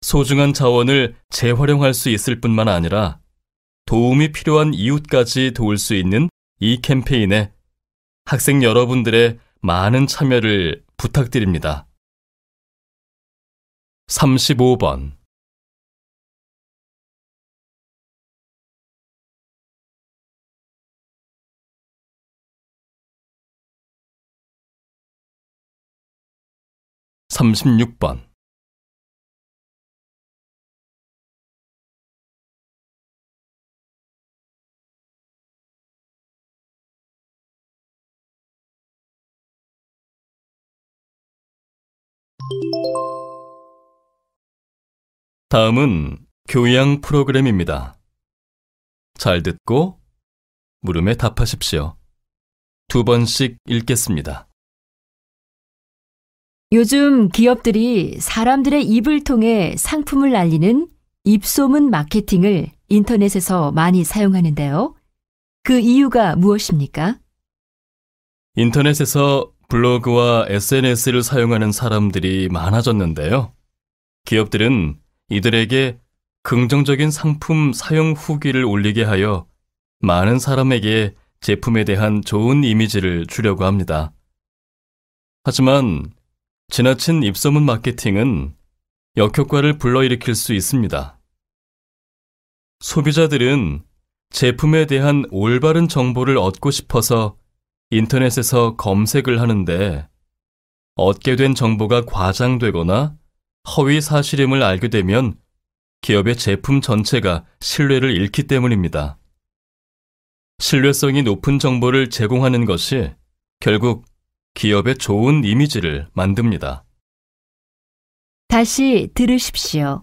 소중한 자원을 재활용할 수 있을 뿐만 아니라 도움이 필요한 이웃까지 도울 수 있는 이 캠페인에 학생 여러분들의 많은 참여를 부탁드립니다. 35번 36번 다음은 교양 프로그램입니다. 잘 듣고 물음에 답하십시오. 두 번씩 읽겠습니다. 요즘 기업들이 사람들의 입을 통해 상품을 알리는 입소문 마케팅을 인터넷에서 많이 사용하는데요. 그 이유가 무엇입니까? 인터넷에서 블로그와 SNS를 사용하는 사람들이 많아졌는데요. 기업들은 이들에게 긍정적인 상품 사용 후기를 올리게 하여 많은 사람에게 제품에 대한 좋은 이미지를 주려고 합니다. 하지만 지나친 입소문 마케팅은 역효과를 불러일으킬 수 있습니다. 소비자들은 제품에 대한 올바른 정보를 얻고 싶어서 인터넷에서 검색을 하는데 얻게 된 정보가 과장되거나 허위 사실임을 알게 되면 기업의 제품 전체가 신뢰를 잃기 때문입니다. 신뢰성이 높은 정보를 제공하는 것이 결국 기업의 좋은 이미지를 만듭니다. 다시 들으십시오.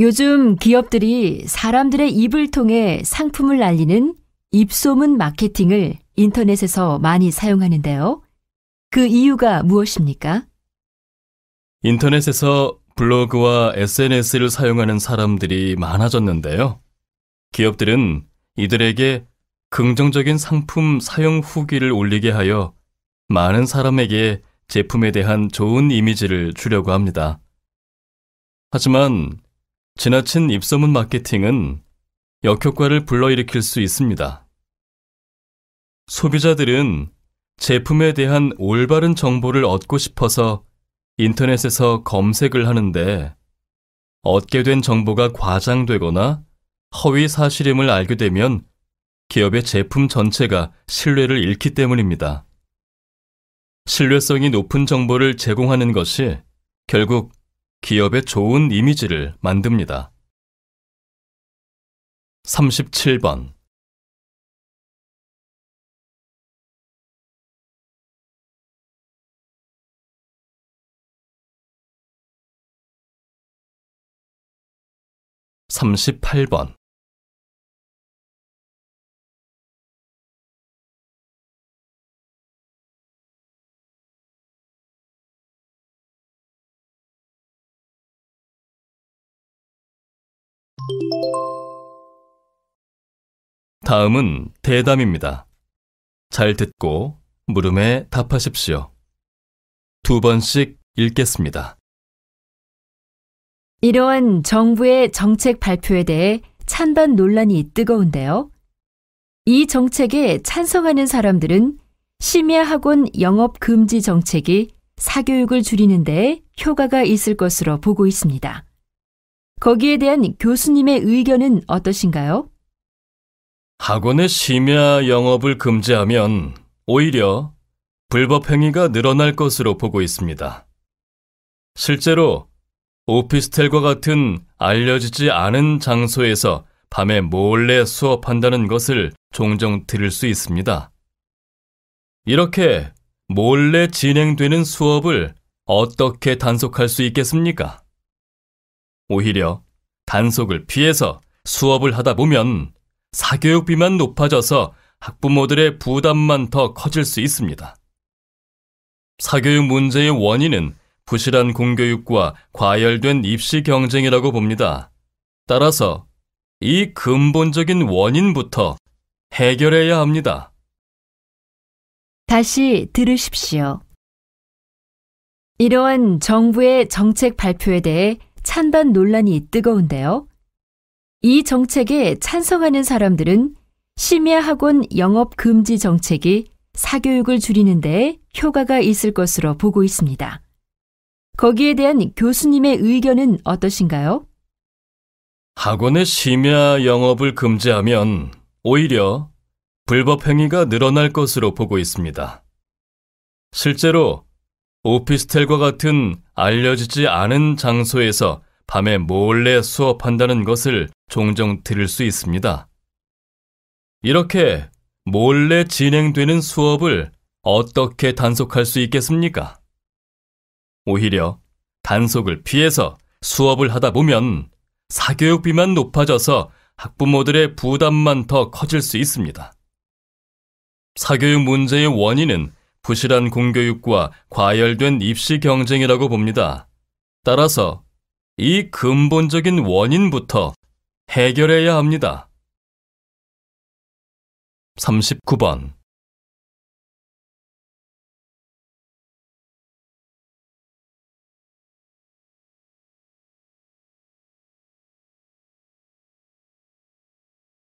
요즘 기업들이 사람들의 입을 통해 상품을 알리는 입소문 마케팅을 인터넷에서 많이 사용하는데요. 그 이유가 무엇입니까? 인터넷에서 블로그와 SNS를 사용하는 사람들이 많아졌는데요. 기업들은 이들에게 긍정적인 상품 사용 후기를 올리게 하여 많은 사람에게 제품에 대한 좋은 이미지를 주려고 합니다. 하지만 지나친 입소문 마케팅은 역효과를 불러일으킬 수 있습니다. 소비자들은 제품에 대한 올바른 정보를 얻고 싶어서 인터넷에서 검색을 하는데 얻게 된 정보가 과장되거나 허위 사실임을 알게 되면 기업의 제품 전체가 신뢰를 잃기 때문입니다. 신뢰성이 높은 정보를 제공하는 것이 결국 기업의 좋은 이미지를 만듭니다. 37번 (38번) 다음은 대담입니다. 잘 듣고 물음에 답하십시오. 두 번씩 읽겠습니다. 이러한 정부의 정책 발표에 대해 찬반 논란이 뜨거운데요. 이 정책에 찬성하는 사람들은 심야학원 영업 금지 정책이 사교육을 줄이는 데 효과가 있을 것으로 보고 있습니다. 거기에 대한 교수님의 의견은 어떠신가요? 학원의 심야 영업을 금지하면 오히려 불법행위가 늘어날 것으로 보고 있습니다. 실제로 오피스텔과 같은 알려지지 않은 장소에서 밤에 몰래 수업한다는 것을 종종 들을 수 있습니다. 이렇게 몰래 진행되는 수업을 어떻게 단속할 수 있겠습니까? 오히려 단속을 피해서 수업을 하다 보면 사교육비만 높아져서 학부모들의 부담만 더 커질 수 있습니다. 사교육 문제의 원인은 부실한 공교육과 과열된 입시 경쟁이라고 봅니다. 따라서 이 근본적인 원인부터 해결해야 합니다. 다시 들으십시오. 이러한 정부의 정책 발표에 대해 찬반 논란이 뜨거운데요. 이 정책에 찬성하는 사람들은 심야학원 영업 금지 정책이 사교육을 줄이는 데 효과가 있을 것으로 보고 있습니다. 거기에 대한 교수님의 의견은 어떠신가요? 학원의 심야 영업을 금지하면 오히려 불법 행위가 늘어날 것으로 보고 있습니다. 실제로 오피스텔과 같은 알려지지 않은 장소에서 밤에 몰래 수업한다는 것을 종종 들을 수 있습니다. 이렇게 몰래 진행되는 수업을 어떻게 단속할 수 있겠습니까? 오히려 단속을 피해서 수업을 하다 보면 사교육비만 높아져서 학부모들의 부담만 더 커질 수 있습니다. 사교육 문제의 원인은 부실한 공교육과 과열된 입시 경쟁이라고 봅니다. 따라서 이 근본적인 원인부터 해결해야 합니다. 39번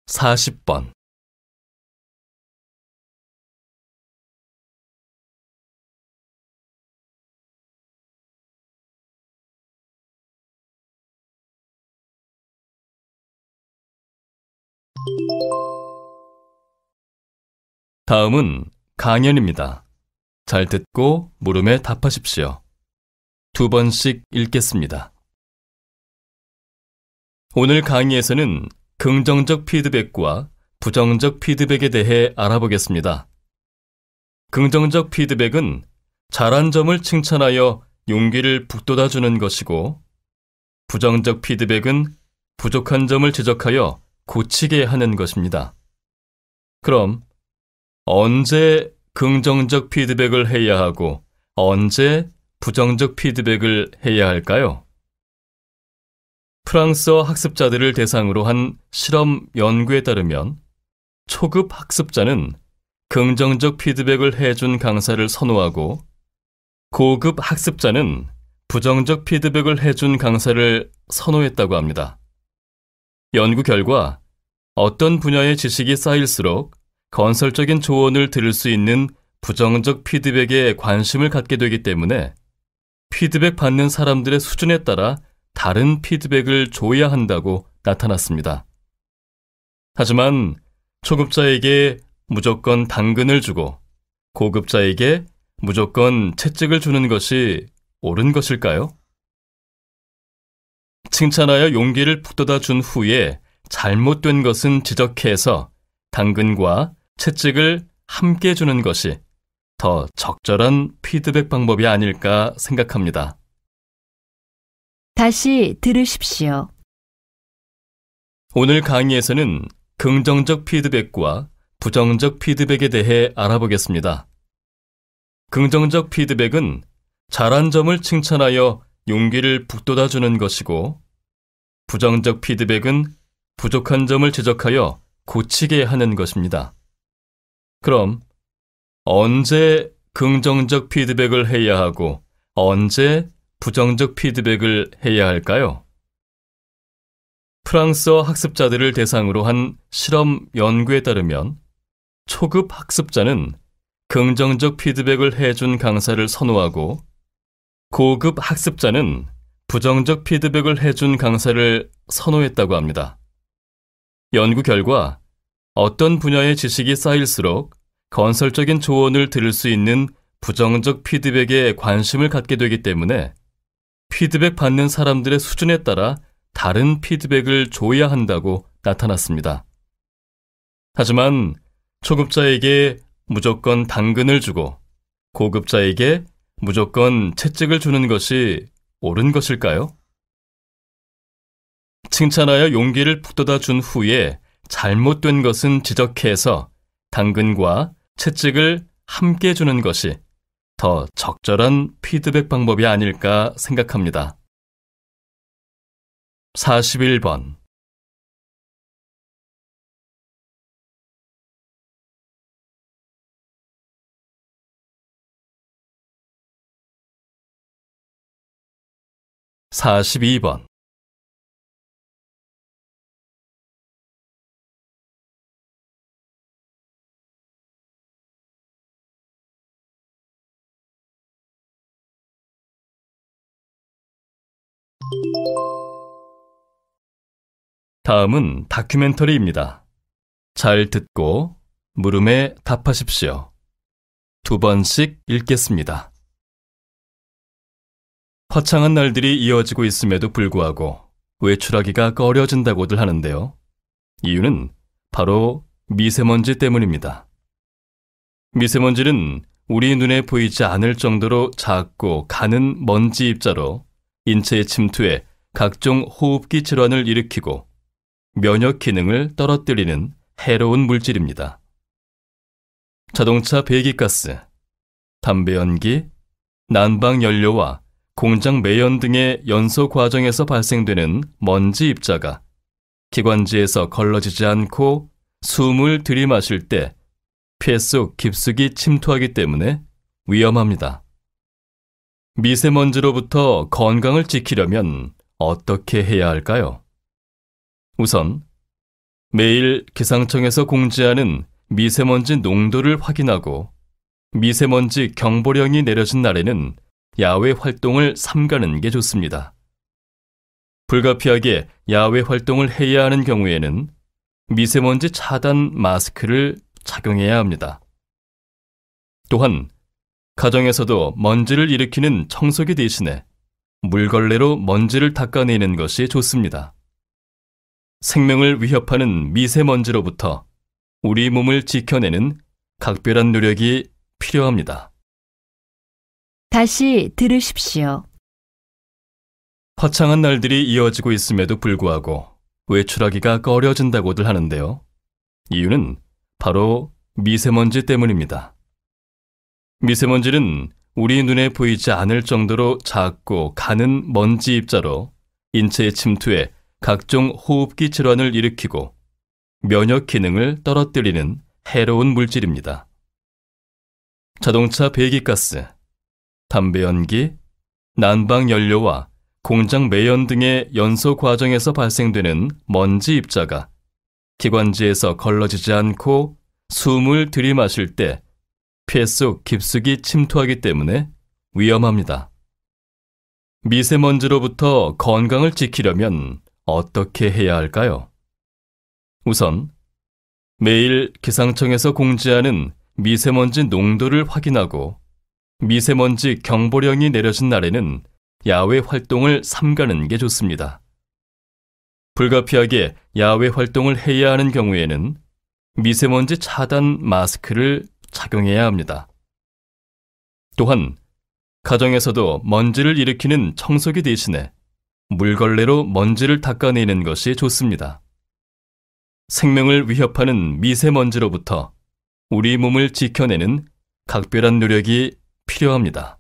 4 0번 다음은 강연입니다. 잘 듣고 물음에 답하십시오. 두 번씩 읽겠습니다. 오늘 강의에서는 긍정적 피드백과 부정적 피드백에 대해 알아보겠습니다. 긍정적 피드백은 잘한 점을 칭찬하여 용기를 북돋아 주는 것이고, 부정적 피드백은 부족한 점을 지적하여 고치게 하는 것입니다. 그럼 언제 긍정적 피드백을 해야 하고 언제 부정적 피드백을 해야 할까요? 프랑스어 학습자들을 대상으로 한 실험 연구에 따르면 초급 학습자는 긍정적 피드백을 해준 강사를 선호하고 고급 학습자는 부정적 피드백을 해준 강사를 선호했다고 합니다. 연구 결과 어떤 분야의 지식이 쌓일수록 건설적인 조언을 들을 수 있는 부정적 피드백에 관심을 갖게 되기 때문에 피드백 받는 사람들의 수준에 따라 다른 피드백을 줘야 한다고 나타났습니다. 하지만 초급자에게 무조건 당근을 주고 고급자에게 무조건 채찍을 주는 것이 옳은 것일까요? 칭찬하여 용기를 북돋아 준 후에 잘못된 것은 지적해서 당근과 채찍을 함께 주는 것이 더 적절한 피드백 방법이 아닐까 생각합니다. 다시 들으십시오. 오늘 강의에서는 긍정적 피드백과 부정적 피드백에 대해 알아보겠습니다. 긍정적 피드백은 잘한 점을 칭찬하여 용기를 북돋아 주는 것이고, 부정적 피드백은 부족한 점을 지적하여 고치게 하는 것입니다. 그럼 언제 긍정적 피드백을 해야 하고 언제 부정적 피드백을 해야 할까요? 프랑스어 학습자들을 대상으로 한 실험 연구에 따르면 초급 학습자는 긍정적 피드백을 해준 강사를 선호하고 고급 학습자는 부정적 피드백을 해준 강사를 선호했다고 합니다. 연구 결과 어떤 분야의 지식이 쌓일수록 건설적인 조언을 들을 수 있는 부정적 피드백에 관심을 갖게 되기 때문에 피드백 받는 사람들의 수준에 따라 다른 피드백을 줘야 한다고 나타났습니다. 하지만 초급자에게 무조건 당근을 주고 고급자에게 무조건 채찍을 주는 것이 옳은 것일까요? 칭찬하여 용기를 북돋아 준 후에 잘못된 것은 지적해서 당근과 채찍을 함께 주는 것이 더 적절한 피드백 방법이 아닐까 생각합니다. 41번 (42번) 다음은 다큐멘터리입니다. 잘 듣고 물음에 답하십시오. 두 번씩 읽겠습니다. 화창한 날들이 이어지고 있음에도 불구하고 외출하기가 꺼려진다고들 하는데요. 이유는 바로 미세먼지 때문입니다. 미세먼지는 우리 눈에 보이지 않을 정도로 작고 가는 먼지 입자로 인체에침투해 각종 호흡기 질환을 일으키고 면역 기능을 떨어뜨리는 해로운 물질입니다. 자동차 배기가스, 담배 연기, 난방 연료와 공장 매연 등의 연소 과정에서 발생되는 먼지 입자가 기관지에서 걸러지지 않고 숨을 들이마실 때 폐 속 깊숙이 침투하기 때문에 위험합니다. 미세먼지로부터 건강을 지키려면 어떻게 해야 할까요? 우선 매일 기상청에서 공지하는 미세먼지 농도를 확인하고 미세먼지 경보령이 내려진 날에는 야외 활동을 삼가는 게 좋습니다. 불가피하게 야외 활동을 해야 하는 경우에는 미세먼지 차단 마스크를 착용해야 합니다. 또한 가정에서도 먼지를 일으키는 청소기 대신에 물걸레로 먼지를 닦아내는 것이 좋습니다. 생명을 위협하는 미세먼지로부터 우리 몸을 지켜내는 각별한 노력이 필요합니다. 다시 들으십시오. 화창한 날들이 이어지고 있음에도 불구하고 외출하기가 꺼려진다고들 하는데요. 이유는 바로 미세먼지 때문입니다. 미세먼지는 우리 눈에 보이지 않을 정도로 작고 가는 먼지 입자로 인체에 침투해 각종 호흡기 질환을 일으키고 면역 기능을 떨어뜨리는 해로운 물질입니다. 자동차 배기가스, 담배 연기, 난방 연료와 공장 매연 등의 연소 과정에서 발생되는 먼지 입자가 기관지에서 걸러지지 않고 숨을 들이마실 때 폐 속 깊숙이 침투하기 때문에 위험합니다. 미세먼지로부터 건강을 지키려면 어떻게 해야 할까요? 우선 매일 기상청에서 공지하는 미세먼지 농도를 확인하고 미세먼지 경보령이 내려진 날에는 야외 활동을 삼가는 게 좋습니다. 불가피하게 야외 활동을 해야 하는 경우에는 미세먼지 차단 마스크를 착용해야 합니다. 또한 가정에서도 먼지를 일으키는 청소기 대신에 물걸레로 먼지를 닦아내는 것이 좋습니다. 생명을 위협하는 미세먼지로부터 우리 몸을 지켜내는 각별한 노력이 필요합니다.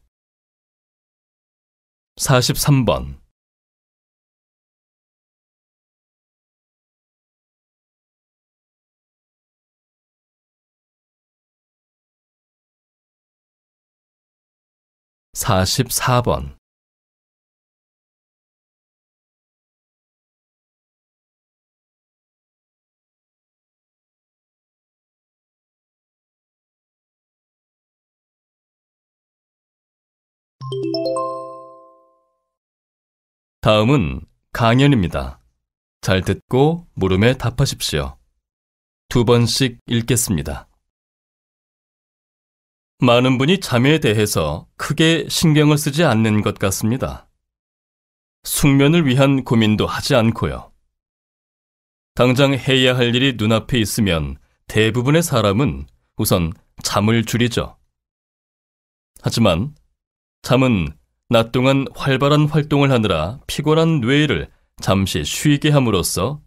43번 (44번) 다음은 강연입니다. 잘 듣고 물음에 답하십시오. 두 번씩 읽겠습니다. 많은 분이 잠에 대해서 크게 신경을 쓰지 않는 것 같습니다. 숙면을 위한 고민도 하지 않고요. 당장 해야 할 일이 눈앞에 있으면 대부분의 사람은 우선 잠을 줄이죠. 하지만 잠은 낮 동안 활발한 활동을 하느라 피곤한 뇌를 잠시 쉬게 함으로써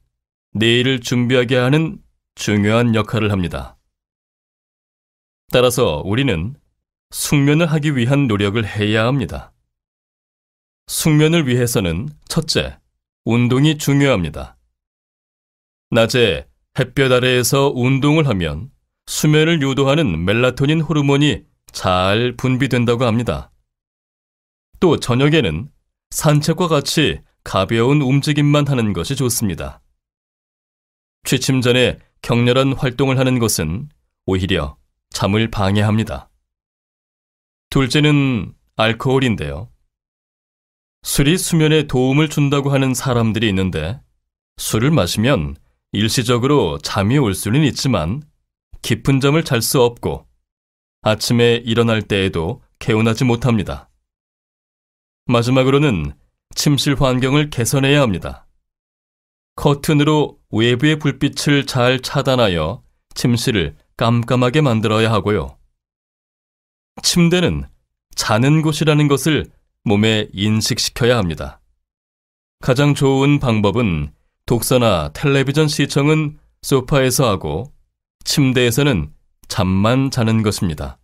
내일을 준비하게 하는 중요한 역할을 합니다. 따라서 우리는 숙면을 하기 위한 노력을 해야 합니다. 숙면을 위해서는 첫째, 운동이 중요합니다. 낮에 햇볕 아래에서 운동을 하면 수면을 유도하는 멜라토닌 호르몬이 잘 분비된다고 합니다. 또 저녁에는 산책과 같이 가벼운 움직임만 하는 것이 좋습니다. 취침 전에 격렬한 활동을 하는 것은 오히려 잠을 방해합니다. 둘째는 알코올인데요. 술이 수면에 도움을 준다고 하는 사람들이 있는데 술을 마시면 일시적으로 잠이 올 수는 있지만 깊은 잠을 잘 수 없고 아침에 일어날 때에도 개운하지 못합니다. 마지막으로는 침실 환경을 개선해야 합니다. 커튼으로 외부의 불빛을 잘 차단하여 침실을 깜깜하게 만들어야 하고요. 침대는 자는 곳이라는 것을 몸에 인식시켜야 합니다. 가장 좋은 방법은 독서나 텔레비전 시청은 소파에서 하고 침대에서는 잠만 자는 것입니다.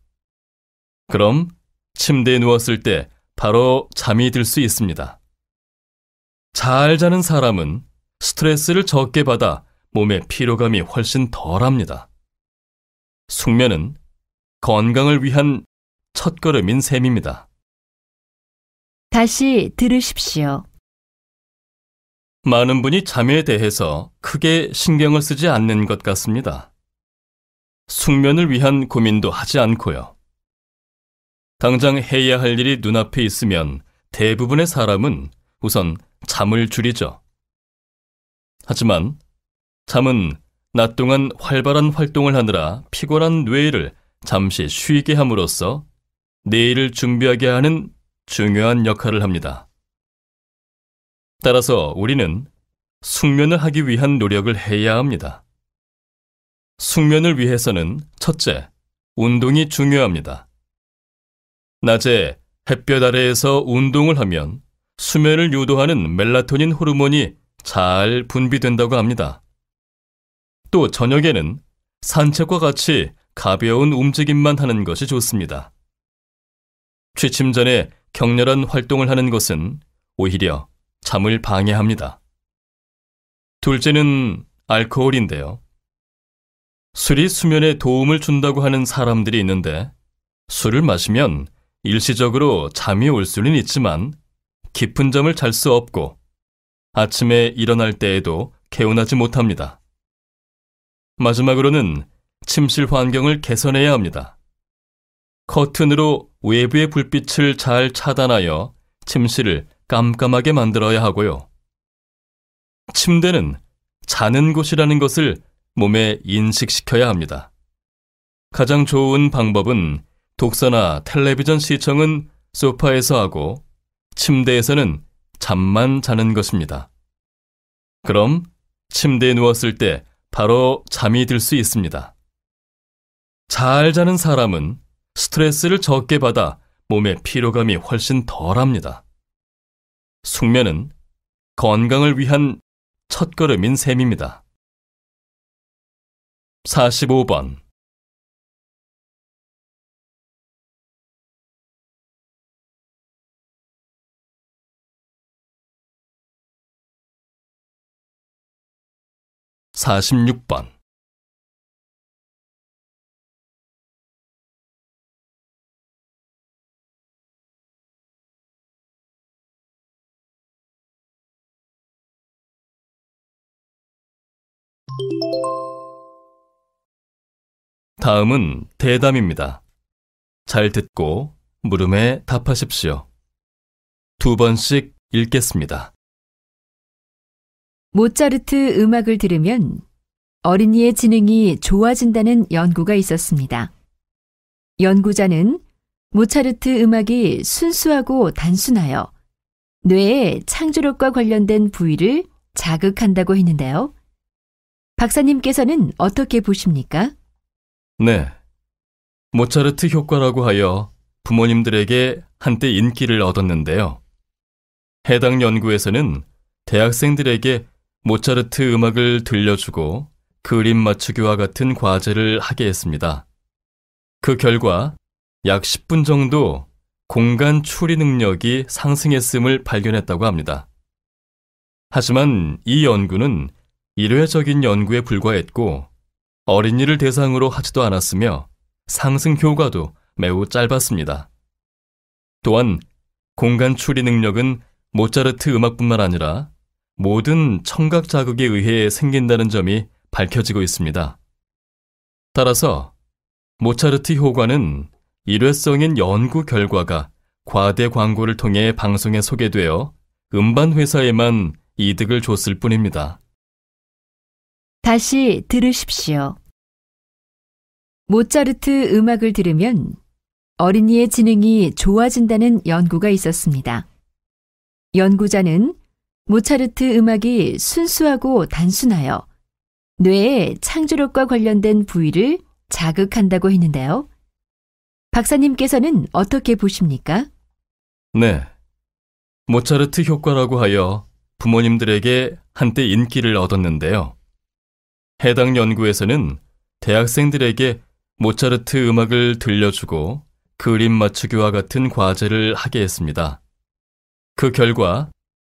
그럼 침대에 누웠을 때 바로 잠이 들 수 있습니다. 잘 자는 사람은 스트레스를 적게 받아 몸의 피로감이 훨씬 덜합니다. 숙면은 건강을 위한 첫걸음인 셈입니다. 다시 들으십시오. 많은 분이 잠에 대해서 크게 신경을 쓰지 않는 것 같습니다. 숙면을 위한 고민도 하지 않고요. 당장 해야 할 일이 눈앞에 있으면 대부분의 사람은 우선 잠을 줄이죠. 하지만 잠은 낮 동안 활발한 활동을 하느라 피곤한 뇌를 잠시 쉬게 함으로써 내일을 준비하게 하는 중요한 역할을 합니다. 따라서 우리는 숙면을 하기 위한 노력을 해야 합니다. 숙면을 위해서는 첫째, 운동이 중요합니다. 낮에 햇볕 아래에서 운동을 하면 수면을 유도하는 멜라토닌 호르몬이 잘 분비된다고 합니다. 또 저녁에는 산책과 같이 가벼운 움직임만 하는 것이 좋습니다. 취침 전에 격렬한 활동을 하는 것은 오히려 잠을 방해합니다. 둘째는 알코올인데요. 술이 수면에 도움을 준다고 하는 사람들이 있는데 술을 마시면 일시적으로 잠이 올 수는 있지만 깊은 잠을 잘 수 없고 아침에 일어날 때에도 개운하지 못합니다. 마지막으로는 침실 환경을 개선해야 합니다. 커튼으로 외부의 불빛을 잘 차단하여 침실을 깜깜하게 만들어야 하고요. 침대는 자는 곳이라는 것을 몸에 인식시켜야 합니다. 가장 좋은 방법은 독서나 텔레비전 시청은 소파에서 하고 침대에서는 잠만 자는 것입니다. 그럼 침대에 누웠을 때 바로 잠이 들 수 있습니다. 잘 자는 사람은 스트레스를 적게 받아 몸의 피로감이 훨씬 덜합니다. 숙면은 건강을 위한 첫걸음인 셈입니다. 45번 46번 다음은 대담입니다. 잘 듣고 물음에 답하십시오. 두 번씩 읽겠습니다. 모차르트 음악을 들으면 어린이의 지능이 좋아진다는 연구가 있었습니다. 연구자는 모차르트 음악이 순수하고 단순하여 뇌의 창조력과 관련된 부위를 자극한다고 했는데요. 박사님께서는 어떻게 보십니까? 네. 모차르트 효과라고 하여 부모님들에게 한때 인기를 얻었는데요. 해당 연구에서는 대학생들에게 모차르트 음악을 들려주고 그 그림 맞추기와 같은 과제를 하게 했습니다. 그 결과 약 10분 정도 공간 추리 능력이 상승했음을 발견했다고 합니다. 하지만 이 연구는 일회적인 연구에 불과했고 어린이를 대상으로 하지도 않았으며 상승 효과도 매우 짧았습니다. 또한 공간 추리 능력은 모차르트 음악뿐만 아니라 모든 청각 자극에 의해 생긴다는 점이 밝혀지고 있습니다. 따라서 모차르트 효과는 일회성인 연구 결과가 과대 광고를 통해 방송에 소개되어 음반 회사에만 이득을 줬을 뿐입니다. 다시 들으십시오. 모차르트 음악을 들으면 어린이의 지능이 좋아진다는 연구가 있었습니다. 연구자는 모차르트 음악이 순수하고 단순하여 뇌의 창조력과 관련된 부위를 자극한다고 했는데요. 박사님께서는 어떻게 보십니까? 네. 모차르트 효과라고 하여 부모님들에게 한때 인기를 얻었는데요. 해당 연구에서는 대학생들에게 모차르트 음악을 들려주고 그림 맞추기와 같은 과제를 하게 했습니다. 그 결과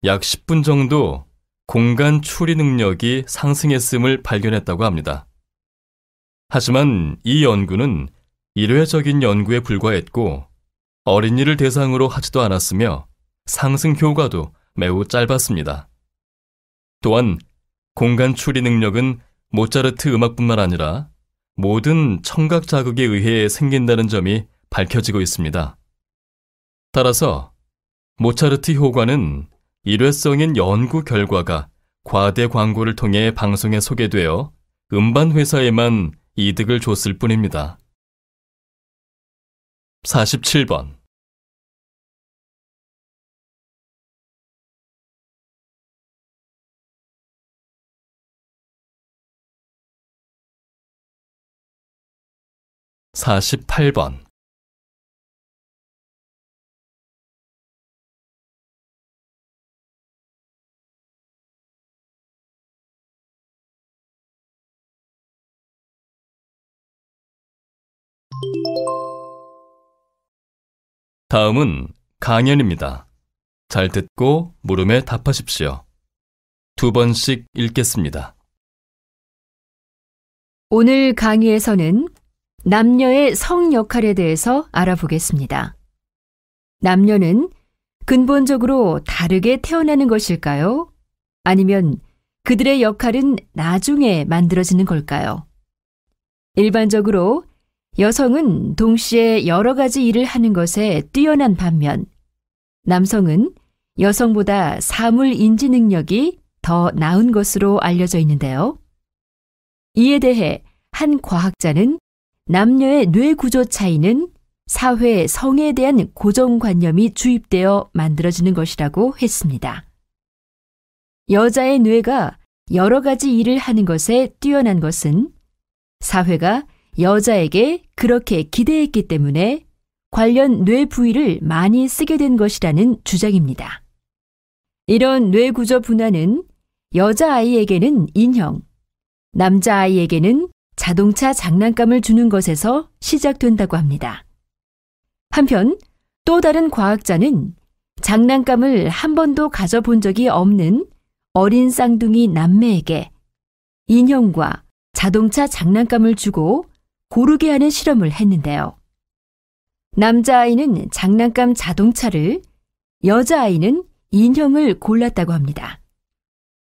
약 10분 정도 공간 추리 능력이 상승했음을 발견했다고 합니다. 하지만 이 연구는 일회적인 연구에 불과했고 어린이를 대상으로 하지도 않았으며 상승 효과도 매우 짧았습니다. 또한 공간 추리 능력은 모차르트 음악뿐만 아니라 모든 청각 자극에 의해 생긴다는 점이 밝혀지고 있습니다. 따라서 모차르트 효과는 일회성인 연구 결과가 과대 광고를 통해 방송에 소개되어 음반 회사에만 이득을 줬을 뿐입니다. 47번 4 8번 다음은 강연입니다. 잘 듣고 물음에 답하십시오. 두 번씩 읽겠습니다. 오늘 강의에서는 남녀의 성 역할에 대해서 알아보겠습니다. 남녀는 근본적으로 다르게 태어나는 것일까요? 아니면 그들의 역할은 나중에 만들어지는 걸까요? 일반적으로 여성은 동시에 여러 가지 일을 하는 것에 뛰어난 반면 남성은 여성보다 사물 인지 능력이 더 나은 것으로 알려져 있는데요. 이에 대해 한 과학자는 남녀의 뇌 구조 차이는 사회 성에 대한 고정관념이 주입되어 만들어지는 것이라고 했습니다. 여자의 뇌가 여러 가지 일을 하는 것에 뛰어난 것은 사회가 여자에게 그렇게 기대했기 때문에 관련 뇌 부위를 많이 쓰게 된 것이라는 주장입니다. 이런 뇌구조 분화는 여자아이에게는 인형, 남자아이에게는 자동차 장난감을 주는 것에서 시작된다고 합니다. 한편 또 다른 과학자는 장난감을 한 번도 가져본 적이 없는 어린 쌍둥이 남매에게 인형과 자동차 장난감을 주고 고르게 하는 실험을 했는데요. 남자아이는 장난감 자동차를, 여자아이는 인형을 골랐다고 합니다.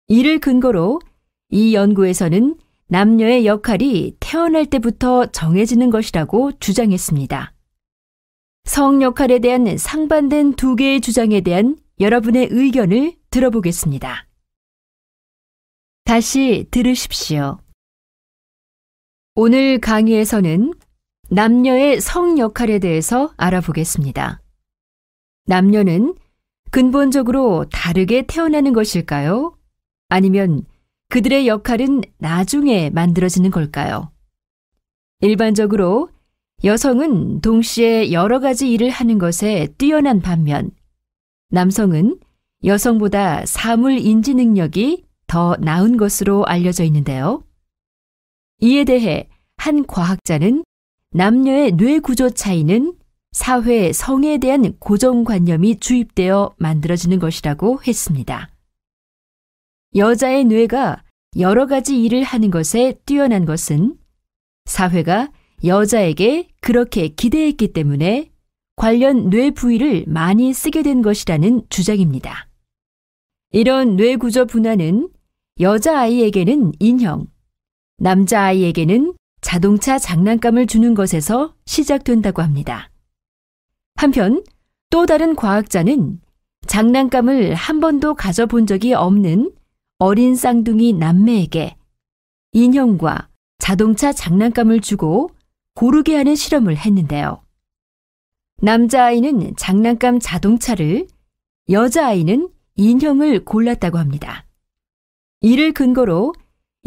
이를 근거로 이 연구에서는 남녀의 역할이 태어날 때부터 정해지는 것이라고 주장했습니다. 성 역할에 대한 상반된 두 개의 주장에 대한 여러분의 의견을 들어보겠습니다. 다시 들으십시오. 오늘 강의에서는 남녀의 성 역할에 대해서 알아보겠습니다. 남녀는 근본적으로 다르게 태어나는 것일까요? 아니면 그들의 역할은 나중에 만들어지는 걸까요? 일반적으로 여성은 동시에 여러 가지 일을 하는 것에 뛰어난 반면 남성은 여성보다 사물 인지 능력이 더 나은 것으로 알려져 있는데요. 이에 대해 한 과학자는 남녀의 뇌 구조 차이는 사회 성에 대한 고정관념이 주입되어 만들어지는 것이라고 했습니다. 여자의 뇌가 여러 가지 일을 하는 것에 뛰어난 것은 사회가 여자에게 그렇게 기대했기 때문에 관련 뇌 부위를 많이 쓰게 된 것이라는 주장입니다. 이런 뇌 구조 분화는 여자아이에게는 인형, 남자아이에게는 자동차 장난감을 주는 것에서 시작된다고 합니다. 한편 또 다른 과학자는 장난감을 한 번도 가져본 적이 없는 어린 쌍둥이 남매에게 인형과 자동차 장난감을 주고 고르게 하는 실험을 했는데요. 남자아이는 장난감 자동차를, 여자아이는 인형을 골랐다고 합니다. 이를 근거로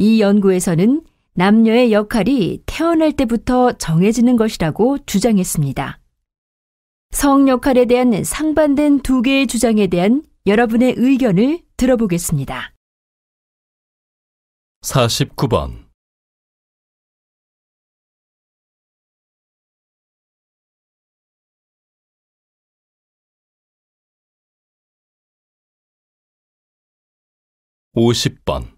이 연구에서는 남녀의 역할이 태어날 때부터 정해지는 것이라고 주장했습니다. 성 역할에 대한 상반된 두 개의 주장에 대한 여러분의 의견을 들어보겠습니다. 49번 5 0번